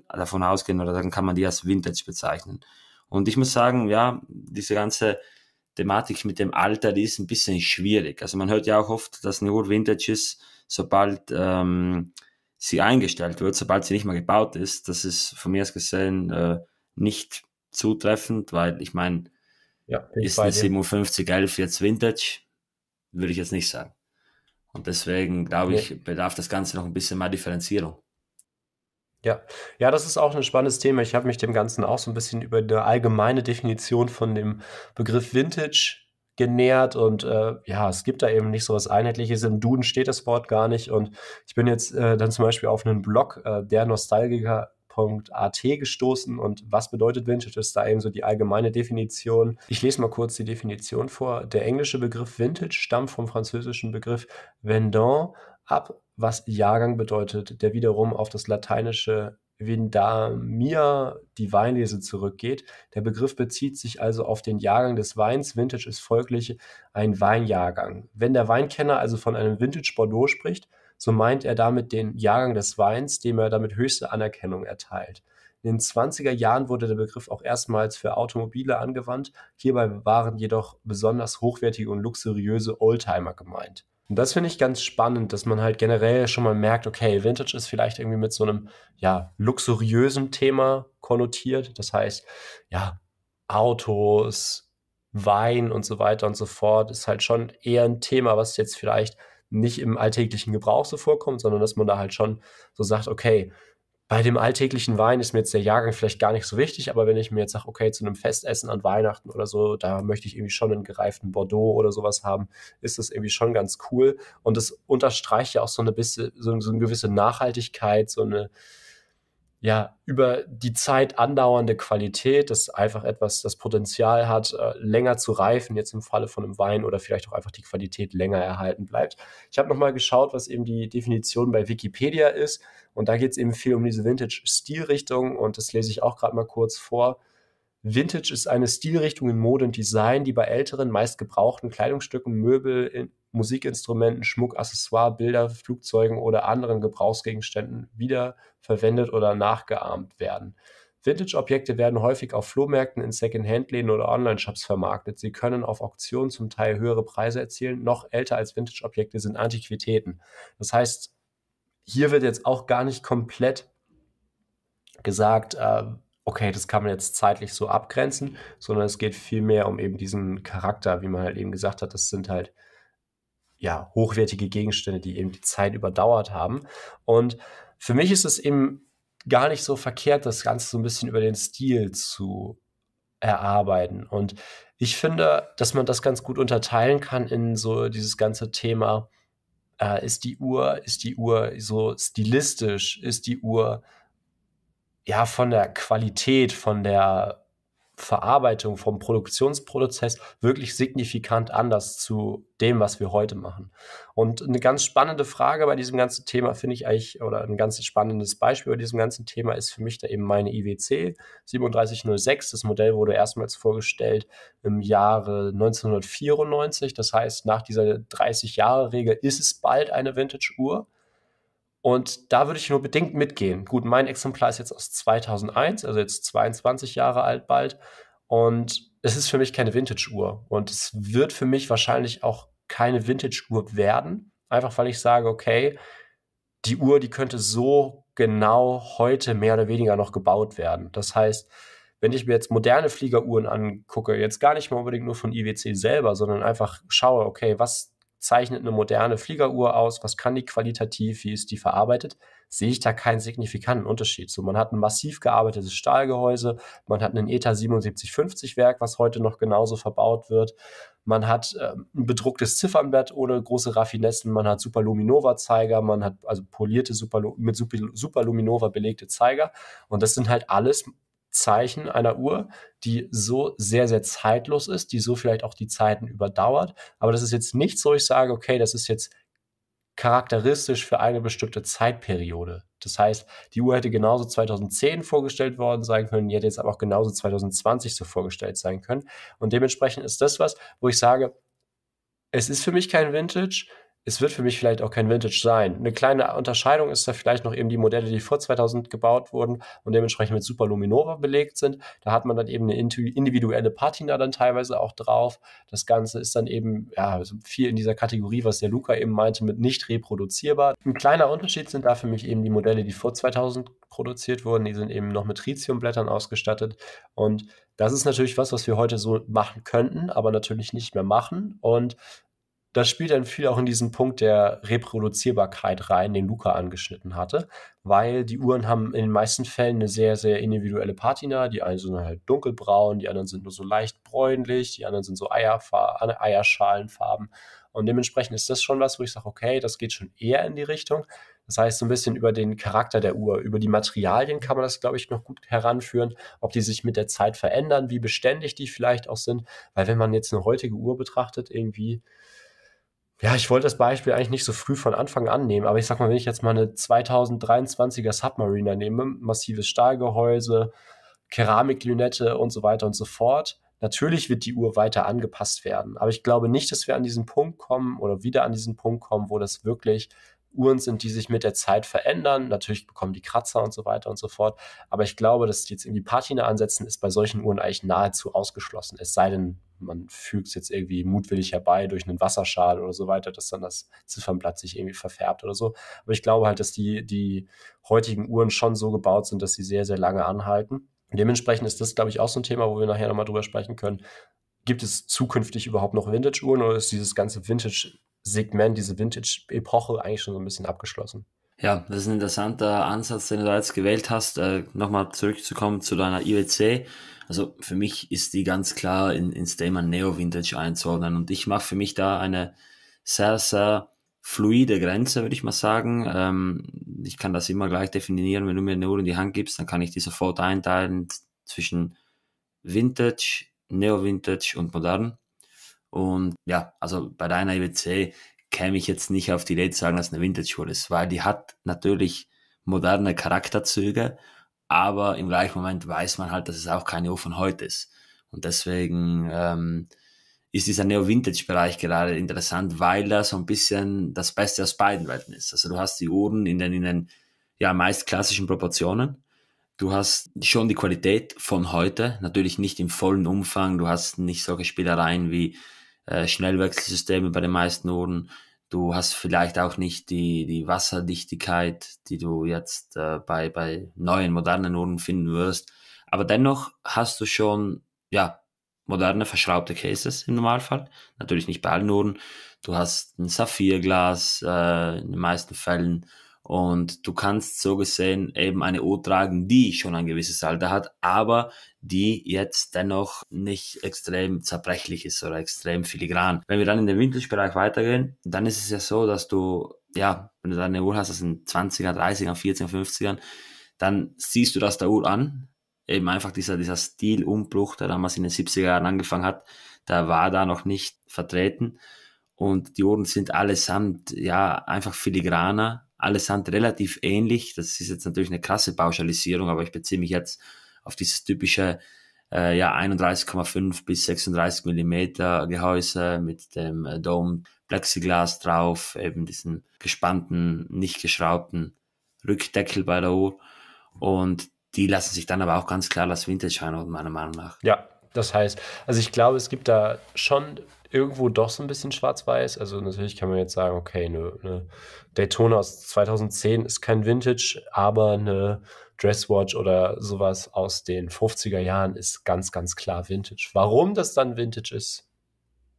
davon ausgehen oder dann kann man die als Vintage bezeichnen. Und ich muss sagen, ja, diese ganze Thematik mit dem Alter, die ist ein bisschen schwierig. Also man hört ja auch oft, dass eine Uhr Vintage ist, sobald ähm, sie eingestellt wird, sobald sie nicht mehr gebaut ist. Das ist von mir aus gesehen äh, nicht zutreffend, weil ich meine, ja, ist eine 5711 jetzt Vintage? Würde ich jetzt nicht sagen. Und deswegen glaube nee. ich, bedarf das Ganze noch ein bisschen mehr Differenzierung. Ja, ja, das ist auch ein spannendes Thema. Ich habe mich dem Ganzen auch so ein bisschen über die allgemeine Definition von dem Begriff Vintage genähert und äh, ja, es gibt da eben nicht so was Einheitliches. Im Duden steht das Wort gar nicht und ich bin jetzt äh, dann zum Beispiel auf einen Blog, äh, der Nostalgiker vintage.at gestoßen. Und was bedeutet Vintage? Ist da eben so die allgemeine Definition. Ich lese mal kurz die Definition vor. Der englische Begriff Vintage stammt vom französischen Begriff Vendant ab, was Jahrgang bedeutet, der wiederum auf das lateinische Vindamia, die Weinlese, zurückgeht. Der Begriff bezieht sich also auf den Jahrgang des Weins. Vintage ist folglich ein Weinjahrgang. Wenn der Weinkenner also von einem Vintage Bordeaux spricht, so meint er damit den Jahrgang des Weins, dem er damit höchste Anerkennung erteilt. In den 20er Jahren wurde der Begriff auch erstmals für Automobile angewandt, hierbei waren jedoch besonders hochwertige und luxuriöse Oldtimer gemeint. Und das finde ich ganz spannend, dass man halt generell schon mal merkt, okay, Vintage ist vielleicht irgendwie mit so einem, ja, luxuriösen Thema konnotiert. Das heißt, ja, Autos, Wein und so weiter und so fort ist halt schon eher ein Thema, was jetzt vielleicht nicht im alltäglichen Gebrauch so vorkommt, sondern dass man da halt schon so sagt, okay, bei dem alltäglichen Wein ist mir jetzt der Jahrgang vielleicht gar nicht so wichtig, aber wenn ich mir jetzt sage, okay, zu einem Festessen an Weihnachten oder so, da möchte ich irgendwie schon einen gereiften Bordeaux oder sowas haben, ist das irgendwie schon ganz cool. Und das unterstreicht ja auch so eine bisschen, so, eine gewisse Nachhaltigkeit, so eine, ja, über die Zeit andauernde Qualität, das einfach etwas, das Potenzial hat, äh, länger zu reifen, jetzt im Falle von einem Wein oder vielleicht auch einfach die Qualität länger erhalten bleibt. Ich habe nochmal geschaut, was eben die Definition bei Wikipedia ist und da geht es eben viel um diese Vintage-Stilrichtung und das lese ich auch gerade mal kurz vor. Vintage ist eine Stilrichtung in Mode und Design, die bei älteren, meist gebrauchten Kleidungsstücken, Möbel, in, Musikinstrumenten, Schmuck, Accessoire, Bilder, Flugzeugen oder anderen Gebrauchsgegenständen wieder verwendet oder nachgeahmt werden. Vintage-Objekte werden häufig auf Flohmärkten, in Second-Hand-Läden oder Online-Shops vermarktet. Sie können auf Auktionen zum Teil höhere Preise erzielen. Noch älter als Vintage-Objekte sind Antiquitäten. Das heißt, hier wird jetzt auch gar nicht komplett gesagt, äh, okay, das kann man jetzt zeitlich so abgrenzen, sondern es geht vielmehr um eben diesen Charakter, wie man halt eben gesagt hat, das sind halt ja, hochwertige Gegenstände, die eben die Zeit überdauert haben. Und für mich ist es eben gar nicht so verkehrt, das Ganze so ein bisschen über den Stil zu erarbeiten. Und ich finde, dass man das ganz gut unterteilen kann in so dieses ganze Thema, äh, ist die Uhr, ist die Uhr so stilistisch, ist die Uhr ja von der Qualität, von der Verarbeitung, vom Produktionsprozess wirklich signifikant anders zu dem, was wir heute machen. Und eine ganz spannende Frage bei diesem ganzen Thema finde ich eigentlich, oder ein ganz spannendes Beispiel bei diesem ganzen Thema ist für mich da eben meine IWC 3706. Das Modell wurde erstmals vorgestellt im Jahre 1994. Das heißt, nach dieser 30-Jahre-Regel ist es bald eine Vintage-Uhr. Und da würde ich nur bedingt mitgehen. Gut, mein Exemplar ist jetzt aus 2001, also jetzt 22 Jahre alt bald. Und es ist für mich keine Vintage-Uhr. Und es wird für mich wahrscheinlich auch keine Vintage-Uhr werden. Einfach weil ich sage, okay, die Uhr, die könnte so genau heute mehr oder weniger noch gebaut werden. Das heißt, wenn ich mir jetzt moderne Fliegeruhren angucke, jetzt gar nicht mal unbedingt nur von IWC selber, sondern einfach schaue, okay, was zeichnet eine moderne Fliegeruhr aus, was kann die qualitativ, wie ist die verarbeitet, sehe ich da keinen signifikanten Unterschied. So, man hat ein massiv gearbeitetes Stahlgehäuse, man hat ein ETA 7750 Werk, was heute noch genauso verbaut wird, man hat äh, ein bedrucktes Ziffernbett ohne große Raffinessen, man hat Superluminova-Zeiger, man hat also polierte Superlu mit Superluminova belegte Zeiger und das sind halt alles Zeichen einer Uhr, die so sehr, sehr zeitlos ist, die so vielleicht auch die Zeiten überdauert. Aber das ist jetzt nichts, wo ich sage, okay, das ist jetzt charakteristisch für eine bestimmte Zeitperiode. Das heißt, die Uhr hätte genauso 2010 vorgestellt worden sein können, die hätte jetzt aber auch genauso 2020 so vorgestellt sein können. Und dementsprechend ist das was, wo ich sage, es ist für mich kein Vintage, es wird für mich vielleicht auch kein Vintage sein. Eine kleine Unterscheidung ist da vielleicht noch eben die Modelle, die vor 2000 gebaut wurden und dementsprechend mit Super Luminova belegt sind. Da hat man dann eben eine individuelle Patina dann teilweise auch drauf. Das Ganze ist dann eben ja, viel in dieser Kategorie, was der Luca eben meinte, mit nicht reproduzierbar. Ein kleiner Unterschied sind da für mich eben die Modelle, die vor 2000 produziert wurden. Die sind eben noch mit Tritiumblättern ausgestattet und das ist natürlich was, was wir heute so machen könnten, aber natürlich nicht mehr machen. Und das spielt dann viel auch in diesen Punkt der Reproduzierbarkeit rein, den Luca angeschnitten hatte, weil die Uhren haben in den meisten Fällen eine sehr, sehr individuelle Patina. Die einen sind halt dunkelbraun, die anderen sind nur so leicht bräunlich, die anderen sind so Eierfar Eierschalenfarben. Und dementsprechend ist das schon was, wo ich sage, okay, das geht schon eher in die Richtung. Das heißt, so ein bisschen über den Charakter der Uhr, über die Materialien kann man das, glaube ich, noch gut heranführen, ob die sich mit der Zeit verändern, wie beständig die vielleicht auch sind. Weil wenn man jetzt eine heutige Uhr betrachtet, irgendwie, ja, ich wollte das Beispiel eigentlich nicht so früh von Anfang an nehmen, aber ich sag mal, wenn ich jetzt mal eine 2023er Submariner nehme, massives Stahlgehäuse, Keramiklünette und so weiter und so fort, natürlich wird die Uhr weiter angepasst werden. Aber ich glaube nicht, dass wir an diesen Punkt kommen oder wieder an diesen Punkt kommen, wo das wirklich Uhren sind, die sich mit der Zeit verändern. Natürlich bekommen die Kratzer und so weiter und so fort. Aber ich glaube, dass jetzt irgendwie Patina ansetzen, ist bei solchen Uhren eigentlich nahezu ausgeschlossen. Es sei denn, man fügt es jetzt irgendwie mutwillig herbei durch einen Wasserschal oder so weiter, dass dann das Ziffernblatt sich irgendwie verfärbt oder so. Aber ich glaube halt, dass die, die heutigen Uhren schon so gebaut sind, dass sie sehr, sehr lange anhalten. dementsprechend ist das, glaube ich, auch so ein Thema, wo wir nachher nochmal drüber sprechen können. Gibt es zukünftig überhaupt noch Vintage-Uhren oder ist dieses ganze Vintage Segment, diese Vintage-Epoche eigentlich schon so ein bisschen abgeschlossen. Ja, das ist ein interessanter Ansatz, den du da jetzt gewählt hast. Äh, Nochmal zurückzukommen zu deiner IWC. Also für mich ist die ganz klar in, ins Thema Neo-Vintage einzuordnen. Und ich mache für mich da eine sehr, sehr fluide Grenze, würde ich mal sagen. Ähm, ich kann das immer gleich definieren. Wenn du mir eine Uhr in die Hand gibst, dann kann ich die sofort einteilen zwischen Vintage, Neo-Vintage und Modern. Und ja, also bei deiner IWC käme ich jetzt nicht auf die Idee zu sagen, dass es eine Vintage-Uhr ist, weil die hat natürlich moderne Charakterzüge, aber im gleichen Moment weiß man halt, dass es auch keine Uhr von heute ist. Und deswegen ähm, ist dieser Neo-Vintage-Bereich gerade interessant, weil da so ein bisschen das Beste aus beiden Welten ist. Also du hast die Uhren in den, in den ja, meist klassischen Proportionen. Du hast schon die Qualität von heute, natürlich nicht im vollen Umfang. Du hast nicht solche Spielereien wie äh, Schnellwechselsysteme bei den meisten Uhren. Du hast vielleicht auch nicht die, die Wasserdichtigkeit, die du jetzt äh, bei, bei neuen, modernen Uhren finden wirst. Aber dennoch hast du schon, ja, moderne, verschraubte Cases im Normalfall. Natürlich nicht bei allen Uhren. Du hast ein Saphirglas äh, in den meisten Fällen und du kannst so gesehen eben eine Uhr tragen, die schon ein gewisses Alter hat, aber die jetzt dennoch nicht extrem zerbrechlich ist oder extrem filigran. Wenn wir dann in den Vintage-Bereich weitergehen, dann ist es ja so, dass du, ja, wenn du deine Uhr hast, das sind 20er, 30er, 40er, 50 er dann siehst du das der Uhr an. Eben einfach dieser, dieser Stilumbruch, der damals in den 70er Jahren angefangen hat, der war da noch nicht vertreten. Und die Uhren sind allesamt, ja, einfach filigraner, allesamt relativ ähnlich. Das ist jetzt natürlich eine krasse Pauschalisierung, aber ich beziehe mich jetzt auf dieses typische äh, ja, 31,5 bis 36 Millimeter Gehäuse mit dem äh, Dome Plexiglas drauf, eben diesen gespannten, nicht geschraubten Rückdeckel bei der Uhr. Und die lassen sich dann aber auch ganz klar als Vintage einordnen, meiner Meinung nach. Ja, das heißt, also ich glaube, es gibt da schon irgendwo doch so ein bisschen schwarz-weiß. Also natürlich kann man jetzt sagen, okay, eine, eine, Daytona aus 2010 ist kein Vintage, aber eine Dresswatch oder sowas aus den 50er Jahren ist ganz, ganz klar Vintage. Warum das dann Vintage ist,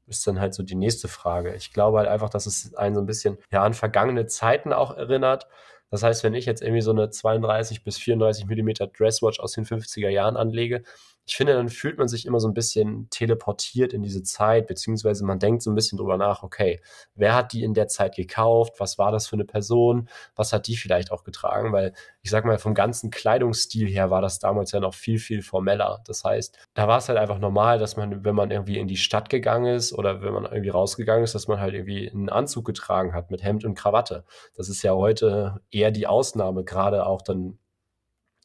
ist dann halt so die nächste Frage. Ich glaube halt einfach, dass es einen so ein bisschen ja, an vergangene Zeiten auch erinnert. Das heißt, wenn ich jetzt irgendwie so eine 32 bis 34 mm Dresswatch aus den 50er Jahren anlege, ich finde, dann fühlt man sich immer so ein bisschen teleportiert in diese Zeit, beziehungsweise man denkt so ein bisschen drüber nach, okay, wer hat die in der Zeit gekauft? Was war das für eine Person? Was hat die vielleicht auch getragen? Weil ich sag mal, vom ganzen Kleidungsstil her war das damals ja noch viel, viel formeller. Das heißt, da war es halt einfach normal, dass man, wenn man irgendwie in die Stadt gegangen ist oder wenn man irgendwie rausgegangen ist, dass man halt irgendwie einen Anzug getragen hat mit Hemd und Krawatte. Das ist ja heute eher die Ausnahme, gerade auch dann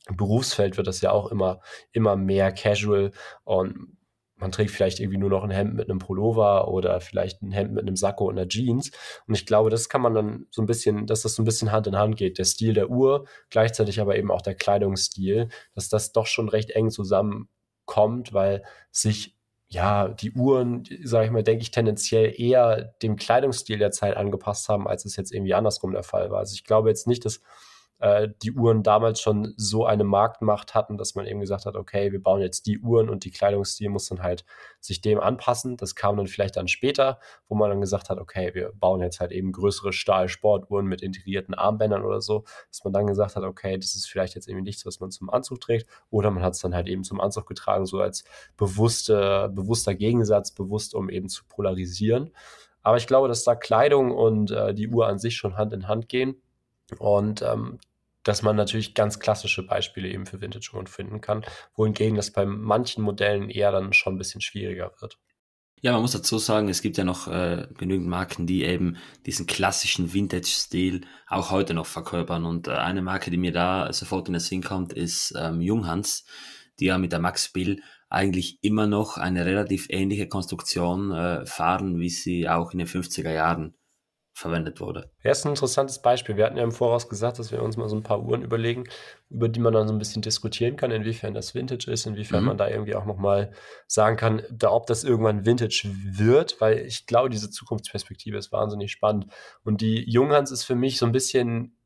Berufsfeld wird das ja auch immer, immer mehr casual und man trägt vielleicht irgendwie nur noch ein Hemd mit einem Pullover oder vielleicht ein Hemd mit einem Sakko und einer Jeans. Und ich glaube, das kann man dann so ein bisschen, dass das so ein bisschen Hand in Hand geht. Der Stil der Uhr, gleichzeitig aber eben auch der Kleidungsstil, dass das doch schon recht eng zusammenkommt, weil sich ja, die Uhren, sage ich mal, denke ich, tendenziell eher dem Kleidungsstil der Zeit angepasst haben, als es jetzt irgendwie andersrum der Fall war. Also ich glaube jetzt nicht, dass äh, die Uhren damals schon so eine Marktmacht hatten, dass man eben gesagt hat, okay, wir bauen jetzt die Uhren und die Kleidungsstil muss dann halt sich dem anpassen. Das kam dann vielleicht dann später, wo man dann gesagt hat, okay, wir bauen jetzt halt eben größere Stahl-Sportuhren mit integrierten Armbändern oder so, dass man dann gesagt hat, okay, das ist vielleicht jetzt eben nichts, was man zum Anzug trägt, oder man hat es dann halt eben zum Anzug getragen, so als bewusste, bewusster Gegensatz, bewusst, um eben zu polarisieren. Aber ich glaube, dass da Kleidung und äh, die Uhr an sich schon Hand in Hand gehen. Und ähm, dass man natürlich ganz klassische Beispiele eben für Vintage-Uhren finden kann, wohingegen das bei manchen Modellen eher dann schon ein bisschen schwieriger wird. Ja, man muss dazu sagen, es gibt ja noch äh, genügend Marken, die eben diesen klassischen Vintage-Stil auch heute noch verkörpern. Und äh, eine Marke, die mir da sofort in den Sinn kommt, ist ähm, Junghans, die ja mit der Max Bill eigentlich immer noch eine relativ ähnliche Konstruktion äh, fahren, wie sie auch in den 50er Jahren verwendet wurde. Ja, ist ein interessantes Beispiel. Wir hatten ja im Voraus gesagt, dass wir uns mal so ein paar Uhren überlegen, über die man dann so ein bisschen diskutieren kann, inwiefern das Vintage ist, inwiefern mhm. man da irgendwie auch nochmal sagen kann, da, ob das irgendwann Vintage wird, weil ich glaube, diese Zukunftsperspektive ist wahnsinnig spannend. Und die Junghans ist für mich so ein bisschen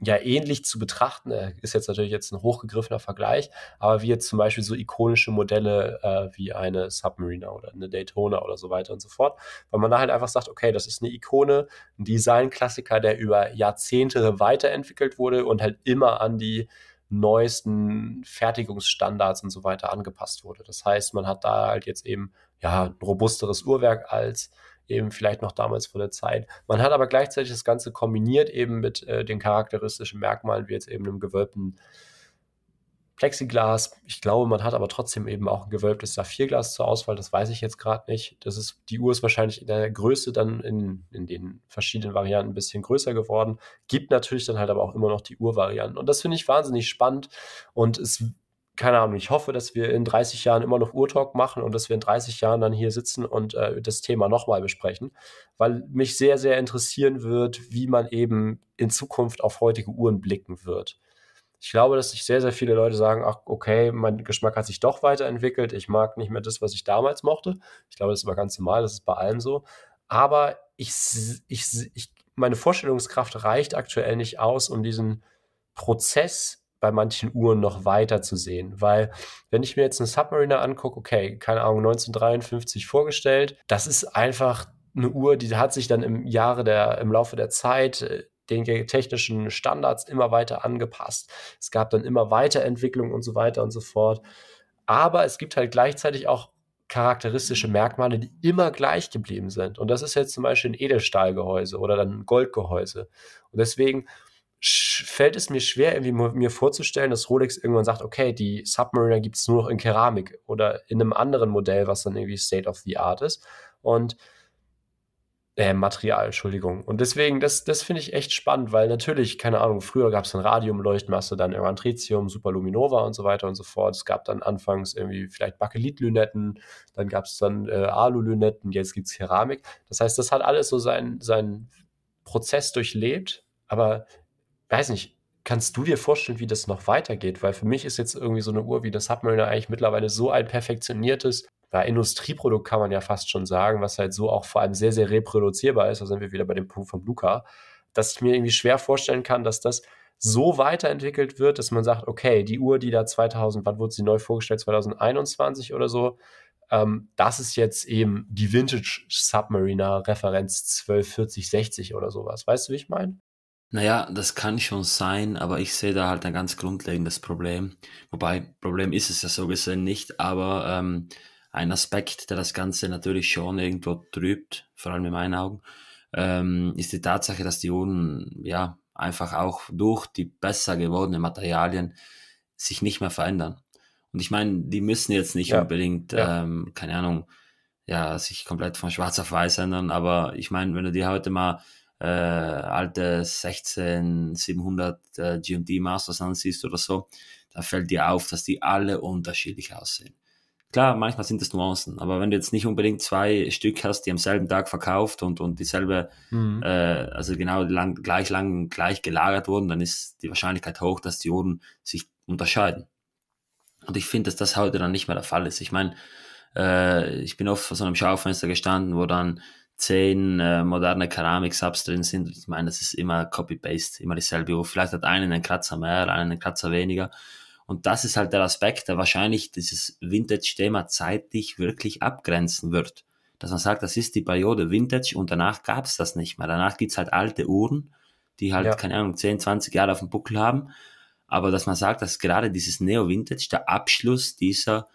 ja ähnlich zu betrachten. Äh, ist jetzt natürlich jetzt ein hochgegriffener Vergleich, aber wie jetzt zum Beispiel so ikonische Modelle äh, wie eine Submariner oder eine Daytona oder so weiter und so fort, weil man da halt einfach sagt, okay, das ist eine Ikone, ein Designklassiker, der über Jahrzehnte weiterentwickelt wurde und halt immer an die neuesten Fertigungsstandards und so weiter angepasst wurde. Das heißt, man hat da halt jetzt eben ja ein robusteres Uhrwerk als eben vielleicht noch damals vor der Zeit. Man hat aber gleichzeitig das Ganze kombiniert eben mit äh, den charakteristischen Merkmalen, wie jetzt eben einem gewölbten Plexiglas. Ich glaube, man hat aber trotzdem eben auch ein gewölbtes Saphirglas zur Auswahl. Das weiß ich jetzt gerade nicht. Das ist, die Uhr ist wahrscheinlich in der Größe dann in, in den verschiedenen Varianten ein bisschen größer geworden. Gibt natürlich dann halt aber auch immer noch die Uhrvarianten. Und das finde ich wahnsinnig spannend. Und es keine Ahnung, ich hoffe, dass wir in 30 Jahren immer noch Urtalk machen und dass wir in 30 Jahren dann hier sitzen und äh, das Thema nochmal besprechen, weil mich sehr, sehr interessieren wird, wie man eben in Zukunft auf heutige Uhren blicken wird. Ich glaube, dass sich sehr, sehr viele Leute sagen, ach, okay, mein Geschmack hat sich doch weiterentwickelt, ich mag nicht mehr das, was ich damals mochte. Ich glaube, das ist aber ganz normal, das ist bei allen so. Aber ich, ich, ich meine Vorstellungskraft reicht aktuell nicht aus, um diesen Prozess bei manchen Uhren noch weiter zu sehen. Weil wenn ich mir jetzt eine Submariner angucke, okay, keine Ahnung, 1953 vorgestellt, das ist einfach eine Uhr, die hat sich dann im Jahre der, im Laufe der Zeit äh, den technischen Standards immer weiter angepasst. Es gab dann immer Weiterentwicklung und so weiter und so fort. Aber es gibt halt gleichzeitig auch charakteristische Merkmale, die immer gleich geblieben sind. Und das ist jetzt zum Beispiel ein Edelstahlgehäuse oder dann ein Goldgehäuse. Und deswegen fällt es mir schwer, irgendwie mir vorzustellen, dass Rolex irgendwann sagt, okay, die Submariner gibt es nur noch in Keramik oder in einem anderen Modell, was dann irgendwie State of the Art ist. Und äh, Material, Entschuldigung. Und deswegen, das, das finde ich echt spannend, weil natürlich, keine Ahnung, früher gab es dann Radium, Leuchtmasse, dann irgendwann Tritium, Superluminova und so weiter und so fort. Es gab dann anfangs irgendwie vielleicht Bakelit-Lünetten, dann gab es dann äh, Alu-Lünetten, jetzt gibt es Keramik. Das heißt, das hat alles so seinen sein Prozess durchlebt, aber weiß nicht, kannst du dir vorstellen, wie das noch weitergeht? Weil für mich ist jetzt irgendwie so eine Uhr wie das Submariner eigentlich mittlerweile so ein perfektioniertes ja, Industrieprodukt, kann man ja fast schon sagen, was halt so auch vor allem sehr, sehr reproduzierbar ist. Da sind wir wieder bei dem Punkt von Luca, dass ich mir irgendwie schwer vorstellen kann, dass das so weiterentwickelt wird, dass man sagt, okay, die Uhr, die da 2000, wann wurde sie neu vorgestellt, 2021 oder so, ähm, das ist jetzt eben die Vintage Submariner Referenz 124060 oder sowas. Weißt du, wie ich meine? Naja, das kann schon sein, aber ich sehe da halt ein ganz grundlegendes Problem. Wobei, Problem ist es ja so gesehen nicht, aber ähm, ein Aspekt, der das Ganze natürlich schon irgendwo trübt, vor allem in meinen Augen, ähm, ist die Tatsache, dass die Ionen ja einfach auch durch die besser gewordenen Materialien sich nicht mehr verändern. Und ich meine, die müssen jetzt nicht ja. unbedingt, ja. Ähm, keine Ahnung, ja, sich komplett von schwarz auf weiß ändern, aber ich meine, wenn du dir heute mal äh, alte 16 700 äh, GMT Masters ansiehst oder so, da fällt dir auf, dass die alle unterschiedlich aussehen. Klar, manchmal sind es Nuancen, aber wenn du jetzt nicht unbedingt zwei Stück hast, die am selben Tag verkauft und, und dieselbe, mhm. äh, also genau lang, gleich lang, gleich gelagert wurden, dann ist die Wahrscheinlichkeit hoch, dass die Ionen sich unterscheiden. Und ich finde, dass das heute dann nicht mehr der Fall ist. Ich meine, äh, ich bin oft vor so einem Schaufenster gestanden, wo dann zehn äh, moderne Keramik-Subs drin sind. Ich meine, das ist immer Copy-Paste, immer dieselbe Uhr. Vielleicht hat einen einen Kratzer mehr, einen einen Kratzer weniger. Und das ist halt der Aspekt, der wahrscheinlich dieses Vintage-Thema zeitlich wirklich abgrenzen wird. Dass man sagt, das ist die Periode Vintage und danach gab's das nicht mehr. Danach gibt's halt alte Uhren, die halt, ja. keine Ahnung, 10, 20 Jahre auf dem Buckel haben. Aber dass man sagt, dass gerade dieses Neo-Vintage der Abschluss dieser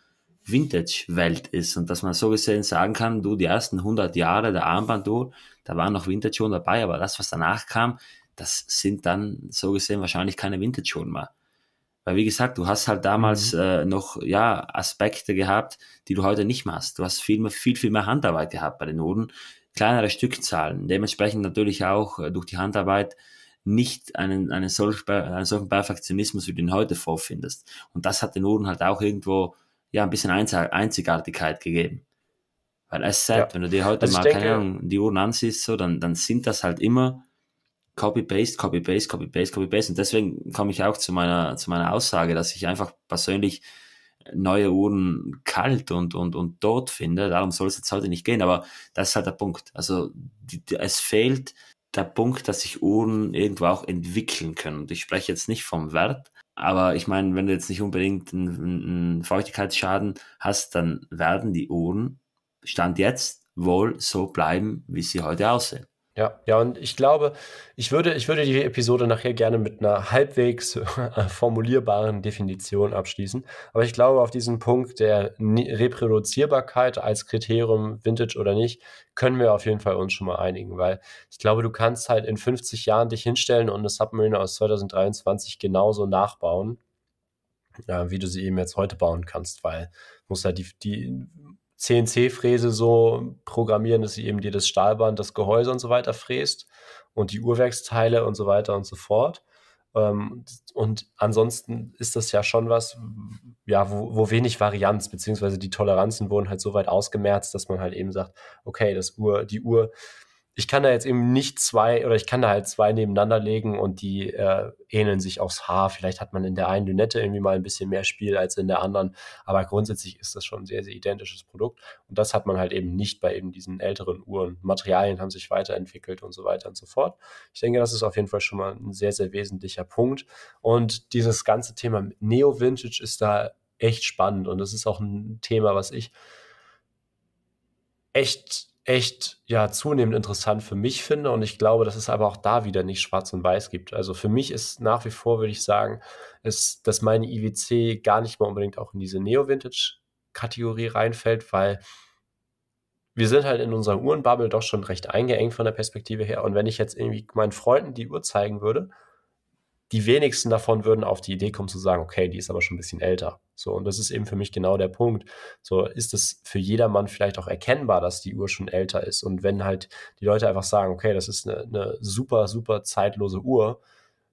Vintage-Welt ist und dass man so gesehen sagen kann, du, die ersten 100 Jahre der Armbanduhr, da waren noch Vintage-Schuhe dabei, aber das, was danach kam, das sind dann so gesehen wahrscheinlich keine Vintage-Schuhe mehr. Weil wie gesagt, du hast halt damals mhm. äh, noch ja Aspekte gehabt, die du heute nicht machst. Du hast viel mehr, viel, viel mehr Handarbeit gehabt bei den Hoden, kleinere Stückzahlen, dementsprechend natürlich auch äh, durch die Handarbeit nicht einen, einen, solch, einen solchen Perfektionismus, wie du ihn heute vorfindest. Und das hat den Hoden halt auch irgendwo ja ein bisschen Einzigartigkeit gegeben. Weil es said, ja. wenn du dir heute also mal, denke, keine Ahnung, die Uhren ansiehst, so, dann, dann sind das halt immer Copy-Paste, Copy-Paste, Copy-Paste, Copy-Paste. Und deswegen komme ich auch zu meiner, zu meiner Aussage, dass ich einfach persönlich neue Uhren kalt und, und, und tot finde. Darum soll es jetzt heute nicht gehen, aber das ist halt der Punkt. Also die, die, es fehlt der Punkt, dass sich Uhren irgendwo auch entwickeln können. Und ich spreche jetzt nicht vom Wert, aber ich meine, wenn du jetzt nicht unbedingt einen, einen Feuchtigkeitsschaden hast, dann werden die Uhren Stand jetzt wohl so bleiben, wie sie heute aussehen. Ja, ja, und ich glaube, ich würde, ich würde die Episode nachher gerne mit einer halbwegs formulierbaren Definition abschließen. Aber ich glaube, auf diesen Punkt der Reproduzierbarkeit als Kriterium, Vintage oder nicht, können wir auf jeden Fall uns schon mal einigen, weil ich glaube, du kannst halt in 50 Jahren dich hinstellen und eine Submarine aus 2023 genauso nachbauen, äh, wie du sie eben jetzt heute bauen kannst, weil muss halt die, die CNC-Fräse so programmieren, dass sie eben dir das Stahlband, das Gehäuse und so weiter fräst und die Uhrwerksteile und so weiter und so fort. Ähm, und ansonsten ist das ja schon was, ja, wo, wo, wenig Varianz, beziehungsweise die Toleranzen wurden halt so weit ausgemerzt, dass man halt eben sagt, okay, das Uhr, die Uhr ich kann da jetzt eben nicht zwei oder ich kann da halt zwei nebeneinander legen und die äh, ähneln sich aufs Haar. Vielleicht hat man in der einen Lünette irgendwie mal ein bisschen mehr Spiel als in der anderen, aber grundsätzlich ist das schon ein sehr, sehr identisches Produkt und das hat man halt eben nicht bei eben diesen älteren Uhren. Materialien haben sich weiterentwickelt und so weiter und so fort. Ich denke, das ist auf jeden Fall schon mal ein sehr, sehr wesentlicher Punkt und dieses ganze Thema Neo-Vintage ist da echt spannend und das ist auch ein Thema, was ich echt echt ja zunehmend interessant für mich finde und ich glaube, dass es aber auch da wieder nicht schwarz und weiß gibt. Also für mich ist nach wie vor würde ich sagen, ist, dass meine IWC gar nicht mal unbedingt auch in diese Neo Vintage Kategorie reinfällt, weil wir sind halt in unserer Uhrenbubble doch schon recht eingeengt von der Perspektive her und wenn ich jetzt irgendwie meinen Freunden die Uhr zeigen würde, die wenigsten davon würden auf die Idee kommen zu sagen, okay, die ist aber schon ein bisschen älter. So, und das ist eben für mich genau der Punkt. So, ist es für jedermann vielleicht auch erkennbar, dass die Uhr schon älter ist? Und wenn halt die Leute einfach sagen, okay, das ist eine, eine super, super zeitlose Uhr,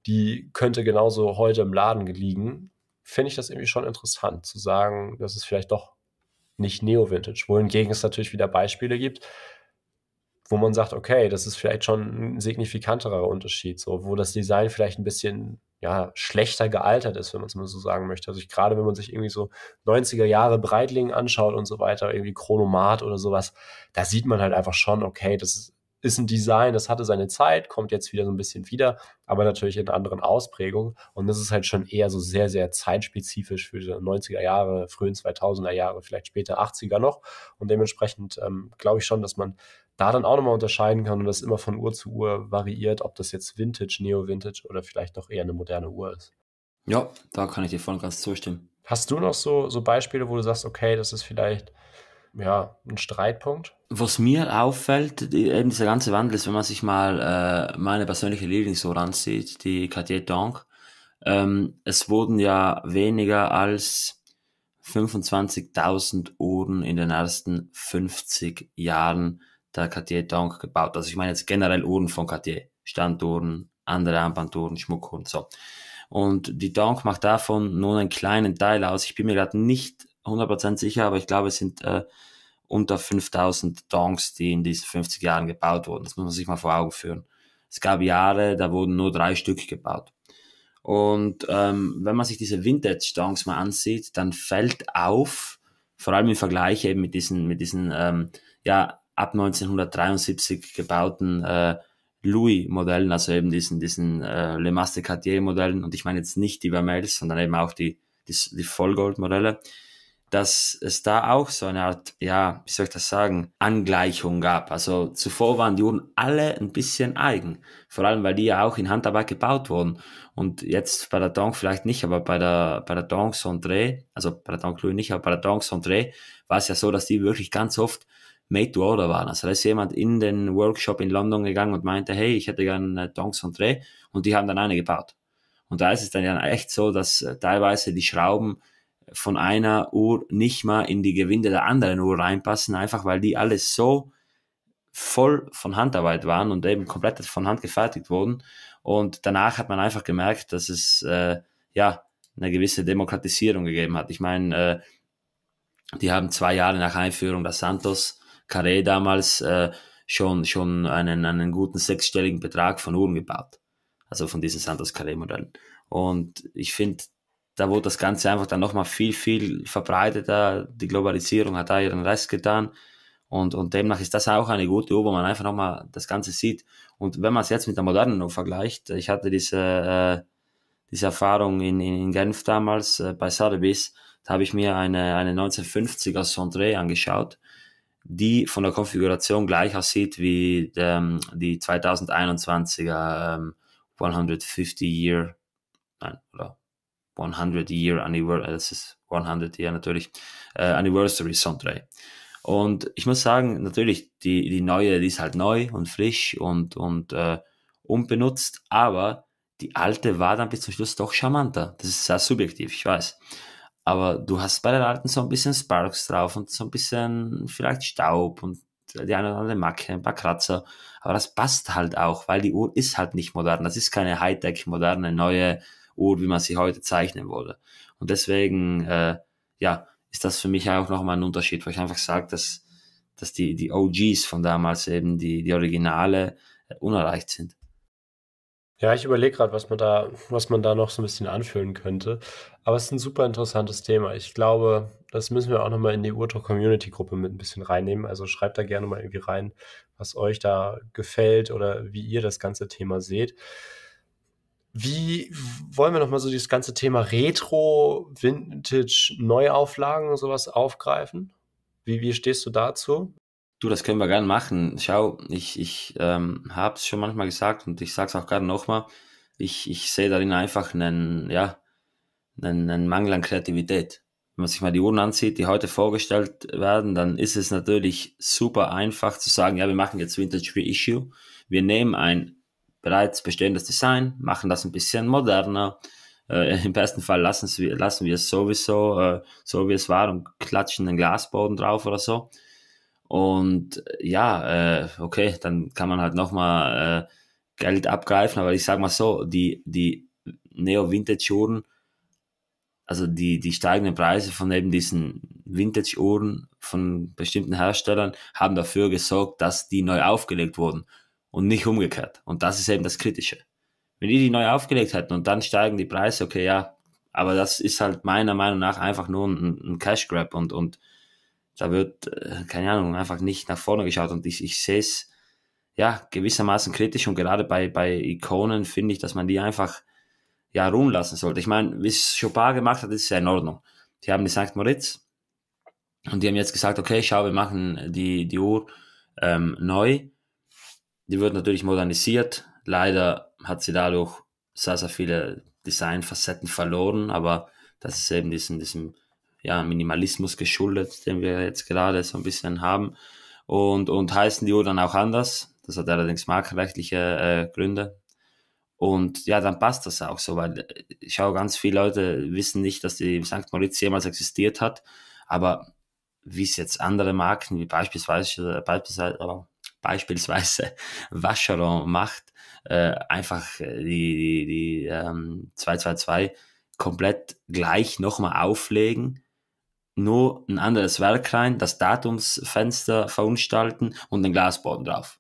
die könnte genauso heute im Laden liegen, finde ich das irgendwie schon interessant zu sagen, das ist vielleicht doch nicht Neo-Vintage. Wohingegen es natürlich wieder Beispiele gibt, wo man sagt, okay, das ist vielleicht schon ein signifikanterer Unterschied, so, wo das Design vielleicht ein bisschen ja, schlechter gealtert ist, wenn man es mal so sagen möchte. Also ich, gerade wenn man sich irgendwie so 90er Jahre Breitling anschaut und so weiter, irgendwie Chronomat oder sowas, da sieht man halt einfach schon, okay, das ist, ist ein Design, das hatte seine Zeit, kommt jetzt wieder so ein bisschen wieder, aber natürlich in anderen Ausprägungen. Und das ist halt schon eher so sehr, sehr zeitspezifisch für die 90er Jahre, frühen 2000er Jahre, vielleicht später 80er noch. Und dementsprechend ähm, glaube ich schon, dass man da dann auch nochmal unterscheiden kann und das immer von Uhr zu Uhr variiert, ob das jetzt Vintage, Neo-Vintage oder vielleicht doch eher eine moderne Uhr ist. Ja, da kann ich dir voll und ganz zustimmen. Hast du noch so, so Beispiele, wo du sagst, okay, das ist vielleicht ja, ein Streitpunkt? Was mir auffällt, die, eben dieser ganze Wandel ist, wenn man sich mal äh, meine persönliche Lieblingsuhr ranzieht, die Cartier Dank, ähm, es wurden ja weniger als 25.000 Uhren in den ersten 50 Jahren da hat Cartier Tank gebaut. Also ich meine jetzt generell Uhren von Cartier, Standuhren, andere Armbanduhren, Schmuckuhren, so. Und die Donk macht davon nur einen kleinen Teil aus. Ich bin mir gerade nicht 100% sicher, aber ich glaube, es sind äh, unter 5000 Donks, die in diesen 50 Jahren gebaut wurden. Das muss man sich mal vor Augen führen. Es gab Jahre, da wurden nur drei Stück gebaut. Und ähm, wenn man sich diese Vintage-Donks mal ansieht, dann fällt auf, vor allem im Vergleich eben mit diesen, mit diesen ähm, ja, ab 1973 gebauten äh, Louis-Modellen, also eben diesen, diesen äh, Le Master Cartier-Modellen, und ich meine jetzt nicht die Vermeils, sondern eben auch die, die, die Vollgold-Modelle, dass es da auch so eine Art, ja, wie soll ich das sagen, Angleichung gab. Also zuvor waren die Uhren alle ein bisschen eigen, vor allem weil die ja auch in Handarbeit gebaut wurden. Und jetzt bei der Tank vielleicht nicht, aber bei der, bei der Tank Sondre, also bei der Tank Louis nicht, aber bei der Tank Sondre war es ja so, dass die wirklich ganz oft Made to Order waren. Also da ist jemand in den Workshop in London gegangen und meinte, hey, ich hätte gerne Dongs äh, von Dreh und die haben dann eine gebaut. Und da ist es dann ja echt so, dass äh, teilweise die Schrauben von einer Uhr nicht mal in die Gewinde der anderen Uhr reinpassen, einfach weil die alles so voll von Handarbeit waren und eben komplett von Hand gefertigt wurden. Und danach hat man einfach gemerkt, dass es äh, ja eine gewisse Demokratisierung gegeben hat. Ich meine, äh, die haben zwei Jahre nach Einführung der Santos Carré damals äh, schon, schon einen, einen guten sechsstelligen Betrag von Uhren gebaut. Also von diesen Santos Carré-Modellen. Und ich finde, da wurde das Ganze einfach dann nochmal viel, viel verbreiteter. Die Globalisierung hat da ihren Rest getan. Und, und demnach ist das auch eine gute Uhr, wo man einfach nochmal das Ganze sieht. Und wenn man es jetzt mit der modernen Uhr vergleicht, ich hatte diese, äh, diese Erfahrung in, in, in Genf damals äh, bei Sotheby's, da habe ich mir eine, eine 1950er Sondre angeschaut die von der Konfiguration gleich aussieht wie der, ähm, die 2021er ähm, 150 Year, nein, oder 100 Year Anniversary, äh, das ist 100 Year natürlich, äh, Anniversary Soundtrack. Und ich muss sagen, natürlich, die, die neue, die ist halt neu und frisch und, und äh, unbenutzt, aber die alte war dann bis zum Schluss doch charmanter. Das ist sehr subjektiv, ich weiß. Aber du hast bei den alten so ein bisschen Sparks drauf und so ein bisschen vielleicht Staub und die eine oder andere Macke, ein paar Kratzer. Aber das passt halt auch, weil die Uhr ist halt nicht modern. Das ist keine Hightech, moderne, neue Uhr, wie man sie heute zeichnen würde. Und deswegen, äh, ja, ist das für mich auch nochmal ein Unterschied, weil ich einfach sage, dass, dass die, die OGs von damals eben, die, die Originale, äh, unerreicht sind. Ja, ich überlege gerade, was man da, was man da noch so ein bisschen anfühlen könnte. Aber es ist ein super interessantes Thema. Ich glaube, das müssen wir auch nochmal in die urto Community Gruppe mit ein bisschen reinnehmen. Also schreibt da gerne mal irgendwie rein, was euch da gefällt oder wie ihr das ganze Thema seht. Wie wollen wir nochmal so dieses ganze Thema Retro, Vintage, Neuauflagen und sowas aufgreifen? Wie, wie stehst du dazu? Du, das können wir gern machen. Schau, ich, ich ähm, habe es schon manchmal gesagt und ich sage es auch gerade nochmal. Ich, ich sehe darin einfach einen, ja, einen, einen Mangel an Kreativität. Wenn man sich mal die Uhren ansieht, die heute vorgestellt werden, dann ist es natürlich super einfach zu sagen, ja, wir machen jetzt Vintage Reissue. Wir nehmen ein bereits bestehendes Design, machen das ein bisschen moderner. Äh, Im besten Fall lassen wir, lassen wir es sowieso, äh, so wie es war und klatschen den Glasboden drauf oder so und äh, ja, äh, okay, dann kann man halt nochmal äh, Geld abgreifen, aber ich sag mal so, die, die Neo-Vintage-Uhren, also die, die steigenden Preise von eben diesen Vintage-Uhren von bestimmten Herstellern haben dafür gesorgt, dass die neu aufgelegt wurden und nicht umgekehrt. Und das ist eben das Kritische. Wenn die die neu aufgelegt hätten und dann steigen die Preise, okay, ja, aber das ist halt meiner Meinung nach einfach nur ein, ein Cash Grab und, und da wird, äh, keine Ahnung, einfach nicht nach vorne geschaut. Und ich, ich sehe es ja gewissermaßen kritisch und gerade bei, bei Ikonen finde ich, dass man die einfach ja ruhen lassen sollte. Ich meine, wie es Chopin gemacht hat, ist es ja in Ordnung. Die haben die St. Moritz und die haben jetzt gesagt, okay, schau, wir machen die, die Uhr ähm, neu. Die wird natürlich modernisiert. Leider hat sie dadurch sehr, sehr viele Designfacetten verloren, aber das ist eben diesen, diesem ja, Minimalismus geschuldet, den wir jetzt gerade so ein bisschen haben. Und, und heißen die Uhr dann auch anders. Das hat allerdings markenrechtliche äh, Gründe. Und ja, dann passt das auch so, weil ich äh, schaue, ganz viele Leute wissen nicht, dass die St. Moritz jemals existiert hat. Aber wie es jetzt andere Marken wie beispielsweise, äh, beispielsweise, äh, beispielsweise Vacheron macht, äh, einfach die, die, die ähm, 222 komplett gleich nochmal auflegen nur ein anderes Werk rein, das Datumsfenster verunstalten und den Glasboden drauf.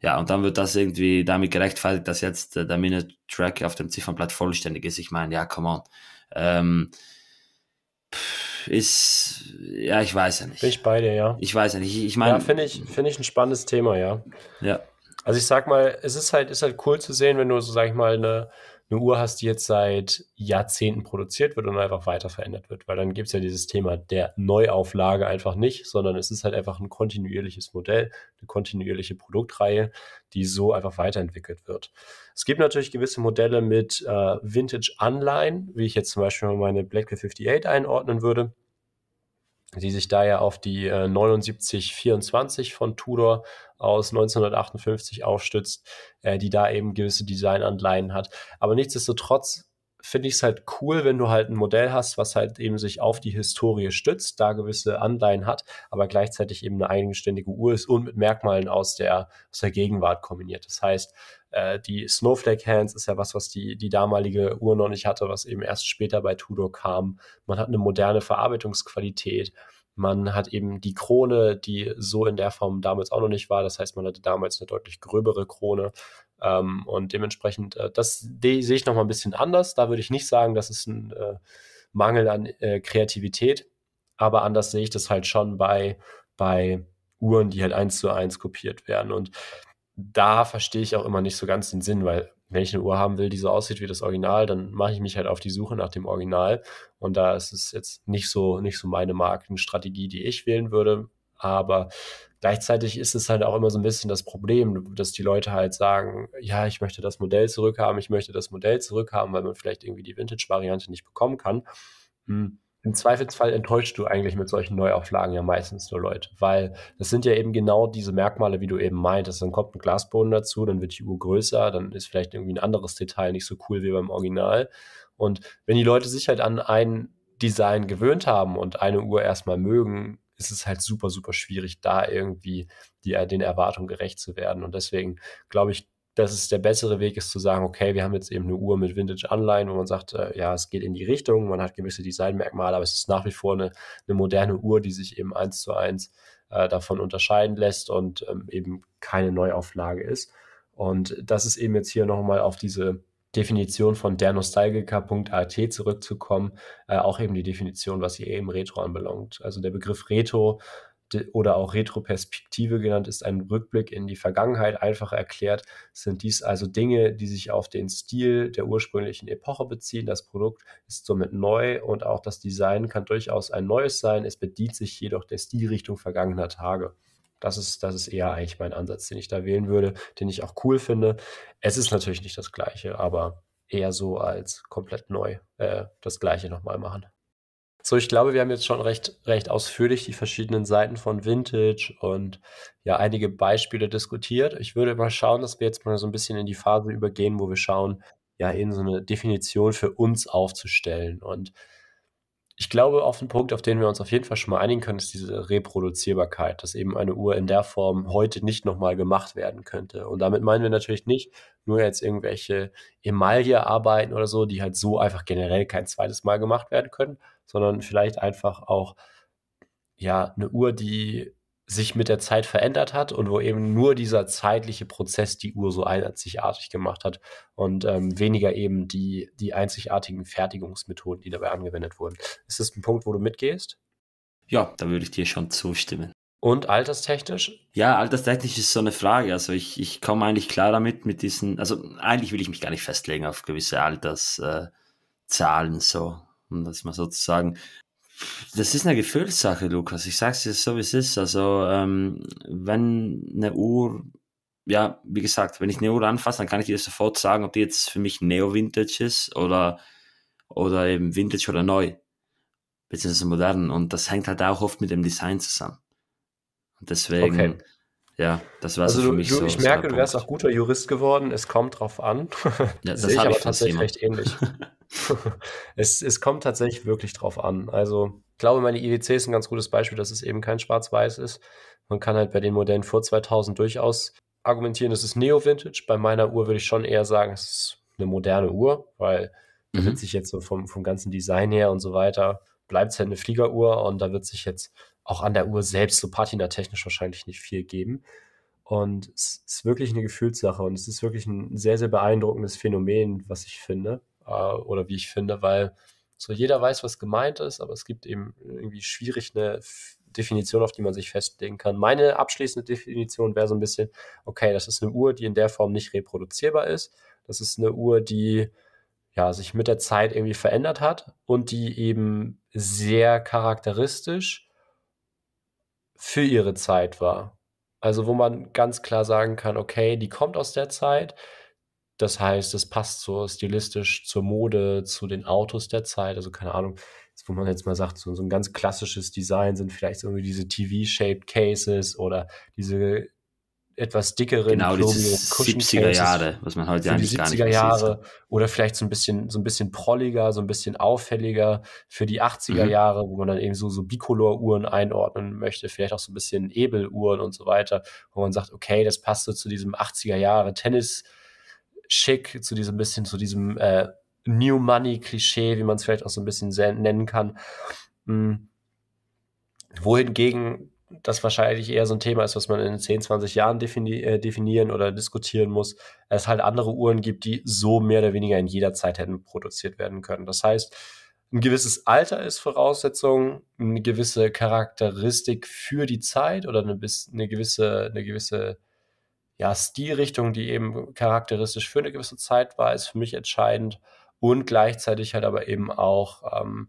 Ja, und dann wird das irgendwie damit gerechtfertigt, dass jetzt äh, der Minute-Track auf dem Ziffernblatt vollständig ist. Ich meine, ja, come on. Ähm, ist, ja, ich weiß ja nicht. Bin ich bei dir, ja. Ich weiß ja nicht. Ich, ich meine. Ja, finde ich, find ich ein spannendes Thema, ja. Ja. Also ich sag mal, es ist halt, ist halt cool zu sehen, wenn du so, sag ich mal, eine, eine Uhr hast, die jetzt seit Jahrzehnten produziert wird und einfach weiter verändert wird. Weil dann gibt es ja dieses Thema der Neuauflage einfach nicht, sondern es ist halt einfach ein kontinuierliches Modell, eine kontinuierliche Produktreihe, die so einfach weiterentwickelt wird. Es gibt natürlich gewisse Modelle mit äh, Vintage-Anleihen, wie ich jetzt zum Beispiel meine Black 58 einordnen würde die sich da ja auf die äh, 7924 von Tudor aus 1958 aufstützt, äh, die da eben gewisse Designanleihen hat. Aber nichtsdestotrotz finde ich es halt cool, wenn du halt ein Modell hast, was halt eben sich auf die Historie stützt, da gewisse Anleihen hat, aber gleichzeitig eben eine eigenständige Uhr ist und mit Merkmalen aus der, aus der Gegenwart kombiniert. Das heißt, äh, die Snowflake Hands ist ja was, was die, die damalige Uhr noch nicht hatte, was eben erst später bei Tudor kam. Man hat eine moderne Verarbeitungsqualität. Man hat eben die Krone, die so in der Form damals auch noch nicht war. Das heißt, man hatte damals eine deutlich gröbere Krone. Ähm, und dementsprechend, äh, das de sehe ich nochmal ein bisschen anders. Da würde ich nicht sagen, das ist ein äh, Mangel an äh, Kreativität. Aber anders sehe ich das halt schon bei, bei Uhren, die halt eins zu eins kopiert werden. Und da verstehe ich auch immer nicht so ganz den Sinn, weil wenn ich eine Uhr haben will, die so aussieht wie das Original, dann mache ich mich halt auf die Suche nach dem Original. Und da ist es jetzt nicht so, nicht so meine Markenstrategie, die ich wählen würde. Aber gleichzeitig ist es halt auch immer so ein bisschen das Problem, dass die Leute halt sagen, ja, ich möchte das Modell zurückhaben, ich möchte das Modell zurückhaben, weil man vielleicht irgendwie die Vintage-Variante nicht bekommen kann. Hm im Zweifelsfall enttäuscht du eigentlich mit solchen Neuauflagen ja meistens nur Leute, weil das sind ja eben genau diese Merkmale, wie du eben meintest. Dann kommt ein Glasboden dazu, dann wird die Uhr größer, dann ist vielleicht irgendwie ein anderes Detail nicht so cool wie beim Original. Und wenn die Leute sich halt an ein Design gewöhnt haben und eine Uhr erstmal mögen, ist es halt super, super schwierig, da irgendwie die, den Erwartungen gerecht zu werden. Und deswegen glaube ich, dass es der bessere Weg ist zu sagen, okay, wir haben jetzt eben eine Uhr mit Vintage-Anleihen, wo man sagt, äh, ja, es geht in die Richtung, man hat gewisse Designmerkmale, aber es ist nach wie vor eine, eine moderne Uhr, die sich eben eins zu eins äh, davon unterscheiden lässt und ähm, eben keine Neuauflage ist. Und das ist eben jetzt hier nochmal auf diese Definition von dernostalgica.at zurückzukommen, äh, auch eben die Definition, was hier eben Retro anbelangt. Also der Begriff Retro oder auch Retroperspektive genannt ist ein Rückblick in die Vergangenheit. Einfach erklärt sind dies also Dinge, die sich auf den Stil der ursprünglichen Epoche beziehen. Das Produkt ist somit neu und auch das Design kann durchaus ein neues sein. Es bedient sich jedoch der Stilrichtung vergangener Tage. Das ist, das ist eher eigentlich mein Ansatz, den ich da wählen würde, den ich auch cool finde. Es ist natürlich nicht das Gleiche, aber eher so als komplett neu äh, das Gleiche nochmal machen. So, ich glaube, wir haben jetzt schon recht, recht ausführlich die verschiedenen Seiten von Vintage und ja, einige Beispiele diskutiert. Ich würde mal schauen, dass wir jetzt mal so ein bisschen in die Phase übergehen, wo wir schauen, ja, eben so eine Definition für uns aufzustellen. Und ich glaube, auf den Punkt, auf den wir uns auf jeden Fall schon mal einigen können, ist diese Reproduzierbarkeit, dass eben eine Uhr in der Form heute nicht nochmal gemacht werden könnte. Und damit meinen wir natürlich nicht, nur jetzt irgendwelche Emaille-Arbeiten oder so, die halt so einfach generell kein zweites Mal gemacht werden können, sondern vielleicht einfach auch ja eine Uhr, die sich mit der Zeit verändert hat und wo eben nur dieser zeitliche Prozess die Uhr so einzigartig gemacht hat und ähm, weniger eben die, die einzigartigen Fertigungsmethoden, die dabei angewendet wurden. Ist das ein Punkt, wo du mitgehst? Ja, da würde ich dir schon zustimmen. Und alterstechnisch? Ja, alterstechnisch ist so eine Frage. Also ich, ich komme eigentlich klar damit, mit diesen, also eigentlich will ich mich gar nicht festlegen auf gewisse Alterszahlen, äh, so, um das mal so zu sagen. Das ist eine Gefühlssache, Lukas. Ich sag's dir so, wie es ist. Also, ähm, wenn eine Uhr, ja, wie gesagt, wenn ich eine Uhr anfasse, dann kann ich dir sofort sagen, ob die jetzt für mich Neo-Vintage ist oder, oder eben Vintage oder neu, beziehungsweise modern. Und das hängt halt auch oft mit dem Design zusammen. Deswegen, okay. ja, das war also so für mich du, so. Ich merke, du wärst auch guter Jurist geworden. Es kommt drauf an. Ja, das, das habe ich tatsächlich recht ähnlich. es, es kommt tatsächlich wirklich drauf an. Also, ich glaube, meine IWC ist ein ganz gutes Beispiel, dass es eben kein Schwarz-Weiß ist. Man kann halt bei den Modellen vor 2000 durchaus argumentieren, es ist Neo-Vintage. Bei meiner Uhr würde ich schon eher sagen, es ist eine moderne Uhr, weil mhm. sich jetzt so vom, vom ganzen Design her und so weiter, bleibt es halt eine Fliegeruhr und da wird sich jetzt auch an der Uhr selbst so patina-technisch wahrscheinlich nicht viel geben. Und es ist wirklich eine Gefühlssache und es ist wirklich ein sehr, sehr beeindruckendes Phänomen, was ich finde äh, oder wie ich finde, weil so jeder weiß, was gemeint ist, aber es gibt eben irgendwie schwierig eine Definition, auf die man sich festlegen kann. Meine abschließende Definition wäre so ein bisschen, okay, das ist eine Uhr, die in der Form nicht reproduzierbar ist. Das ist eine Uhr, die ja, sich mit der Zeit irgendwie verändert hat und die eben sehr charakteristisch für ihre Zeit war. Also wo man ganz klar sagen kann, okay, die kommt aus der Zeit. Das heißt, es passt so stilistisch zur Mode, zu den Autos der Zeit. Also keine Ahnung, wo man jetzt mal sagt, so, so ein ganz klassisches Design sind vielleicht irgendwie diese TV-shaped Cases oder diese etwas dickeren, genau, klobigen 70er Jahre, was man heute eigentlich gar nicht mehr 70er Jahre oder vielleicht so ein bisschen so ein bisschen prolliger, so ein bisschen auffälliger für die 80er mhm. Jahre, wo man dann eben so so Bicolor Uhren einordnen möchte, vielleicht auch so ein bisschen Ebel Uhren und so weiter, wo man sagt, okay, das passt so zu diesem 80er Jahre Tennis schick, zu diesem bisschen zu diesem äh, New Money Klischee, wie man es vielleicht auch so ein bisschen nennen kann. Mhm. Wohingegen das wahrscheinlich eher so ein Thema ist, was man in 10, 20 Jahren defini äh, definieren oder diskutieren muss, es halt andere Uhren gibt, die so mehr oder weniger in jeder Zeit hätten produziert werden können. Das heißt, ein gewisses Alter ist Voraussetzung, eine gewisse Charakteristik für die Zeit oder eine, eine gewisse, eine gewisse ja, Stilrichtung, die eben charakteristisch für eine gewisse Zeit war, ist für mich entscheidend und gleichzeitig halt aber eben auch ähm,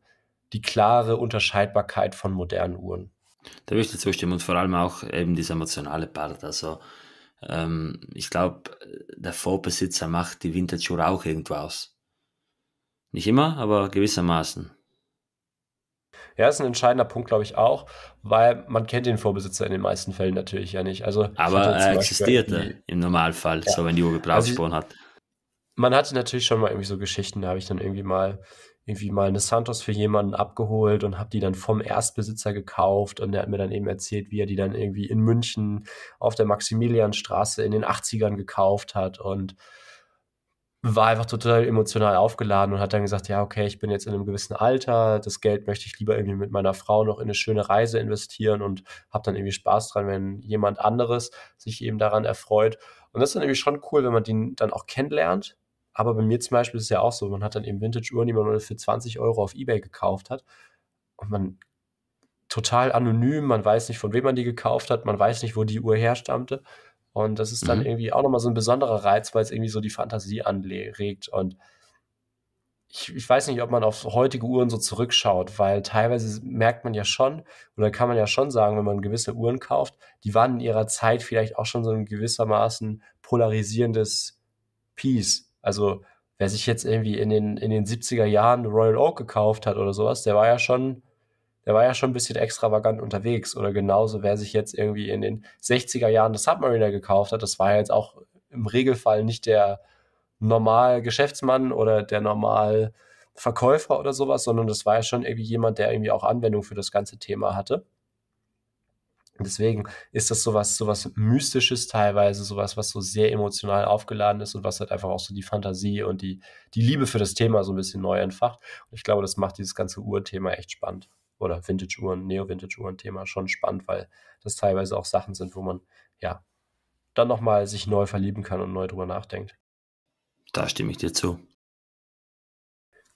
die klare Unterscheidbarkeit von modernen Uhren. Da würde ich dir zustimmen und vor allem auch eben dieser emotionale Part. Also ähm, ich glaube, der Vorbesitzer macht die vintage schuhe auch irgendwo aus. Nicht immer, aber gewissermaßen. Ja, ist ein entscheidender Punkt, glaube ich, auch, weil man kennt den Vorbesitzer in den meisten Fällen natürlich ja nicht. Also, aber er existierte äh, im Normalfall, ja. so wenn die Uhr Gebrauchsspuren also, hat. Man hatte natürlich schon mal irgendwie so Geschichten, da habe ich dann irgendwie mal irgendwie mal eine Santos für jemanden abgeholt und habe die dann vom Erstbesitzer gekauft und der hat mir dann eben erzählt, wie er die dann irgendwie in München auf der Maximilianstraße in den 80ern gekauft hat und war einfach total emotional aufgeladen und hat dann gesagt, ja, okay, ich bin jetzt in einem gewissen Alter, das Geld möchte ich lieber irgendwie mit meiner Frau noch in eine schöne Reise investieren und habe dann irgendwie Spaß dran, wenn jemand anderes sich eben daran erfreut. Und das ist dann irgendwie schon cool, wenn man den dann auch kennenlernt aber bei mir zum Beispiel ist es ja auch so, man hat dann eben Vintage-Uhren, die man für 20 Euro auf Ebay gekauft hat. Und man total anonym, man weiß nicht, von wem man die gekauft hat, man weiß nicht, wo die Uhr herstammte. Und das ist dann mhm. irgendwie auch nochmal so ein besonderer Reiz, weil es irgendwie so die Fantasie anregt. Und ich, ich, weiß nicht, ob man auf heutige Uhren so zurückschaut, weil teilweise merkt man ja schon, oder kann man ja schon sagen, wenn man gewisse Uhren kauft, die waren in ihrer Zeit vielleicht auch schon so ein gewissermaßen polarisierendes Piece also wer sich jetzt irgendwie in den, in den 70er Jahren Royal Oak gekauft hat oder sowas, der war ja schon, der war ja schon ein bisschen extravagant unterwegs. Oder genauso, wer sich jetzt irgendwie in den 60er Jahren das Submariner gekauft hat, das war ja jetzt auch im Regelfall nicht der normal Geschäftsmann oder der normal Verkäufer oder sowas, sondern das war ja schon irgendwie jemand, der irgendwie auch Anwendung für das ganze Thema hatte. Deswegen ist das sowas, sowas Mystisches teilweise, sowas, was so sehr emotional aufgeladen ist und was halt einfach auch so die Fantasie und die, die Liebe für das Thema so ein bisschen neu entfacht. Und ich glaube, das macht dieses ganze Uhrthema echt spannend. Oder Vintage-Uhren, Neo-Vintage-Uhren-Thema schon spannend, weil das teilweise auch Sachen sind, wo man ja dann nochmal sich neu verlieben kann und neu drüber nachdenkt. Da stimme ich dir zu.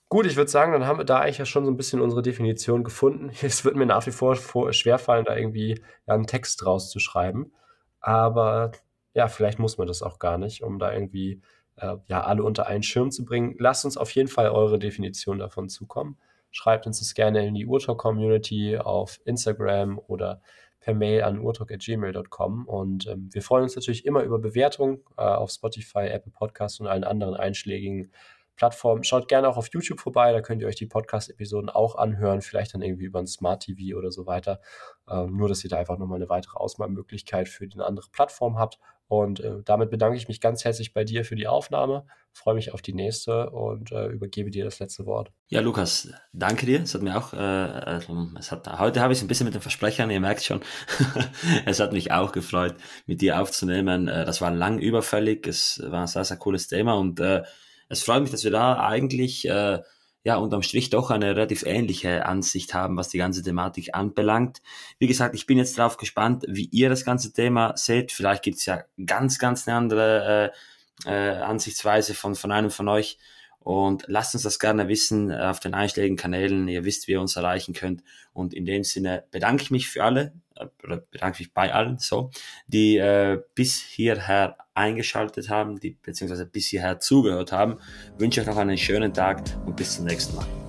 Gut, ich würde sagen, dann haben wir da eigentlich ja schon so ein bisschen unsere Definition gefunden. Es wird mir nach wie vor, schwerfallen, da irgendwie einen Text rauszuschreiben. Aber ja, vielleicht muss man das auch gar nicht, um da irgendwie äh, ja, alle unter einen Schirm zu bringen. Lasst uns auf jeden Fall eure Definition davon zukommen. Schreibt uns das gerne in die Urtalk-Community auf Instagram oder per Mail an urtalk.gmail.com. Und ähm, wir freuen uns natürlich immer über Bewertungen äh, auf Spotify, Apple Podcasts und allen anderen einschlägigen Plattform. Schaut gerne auch auf YouTube vorbei, da könnt ihr euch die Podcast-Episoden auch anhören, vielleicht dann irgendwie über ein Smart TV oder so weiter. Ähm, nur, dass ihr da einfach nochmal eine weitere Ausmalmöglichkeit für eine andere Plattform habt. Und äh, damit bedanke ich mich ganz herzlich bei dir für die Aufnahme, freue mich auf die nächste und äh, übergebe dir das letzte Wort. Ja, Lukas, danke dir. Es hat mir auch, äh, also, es hat, heute habe ich es ein bisschen mit den Versprechern, ihr merkt schon, es hat mich auch gefreut, mit dir aufzunehmen. Äh, das war lang überfällig, es war ein sehr, sehr cooles Thema und äh, es freut mich, dass wir da eigentlich äh, ja unterm Strich doch eine relativ ähnliche Ansicht haben, was die ganze Thematik anbelangt. Wie gesagt, ich bin jetzt drauf gespannt, wie ihr das ganze Thema seht. Vielleicht gibt's ja ganz, ganz eine andere äh, äh, Ansichtsweise von, von einem von euch. Und lasst uns das gerne wissen auf den einschlägigen Kanälen. Ihr wisst, wie ihr uns erreichen könnt. Und in dem Sinne bedanke ich mich für alle, oder bedanke mich bei allen, so, die äh, bis hierher eingeschaltet haben, die beziehungsweise bis hierher zugehört haben. Wünsche euch noch einen schönen Tag und bis zum nächsten Mal.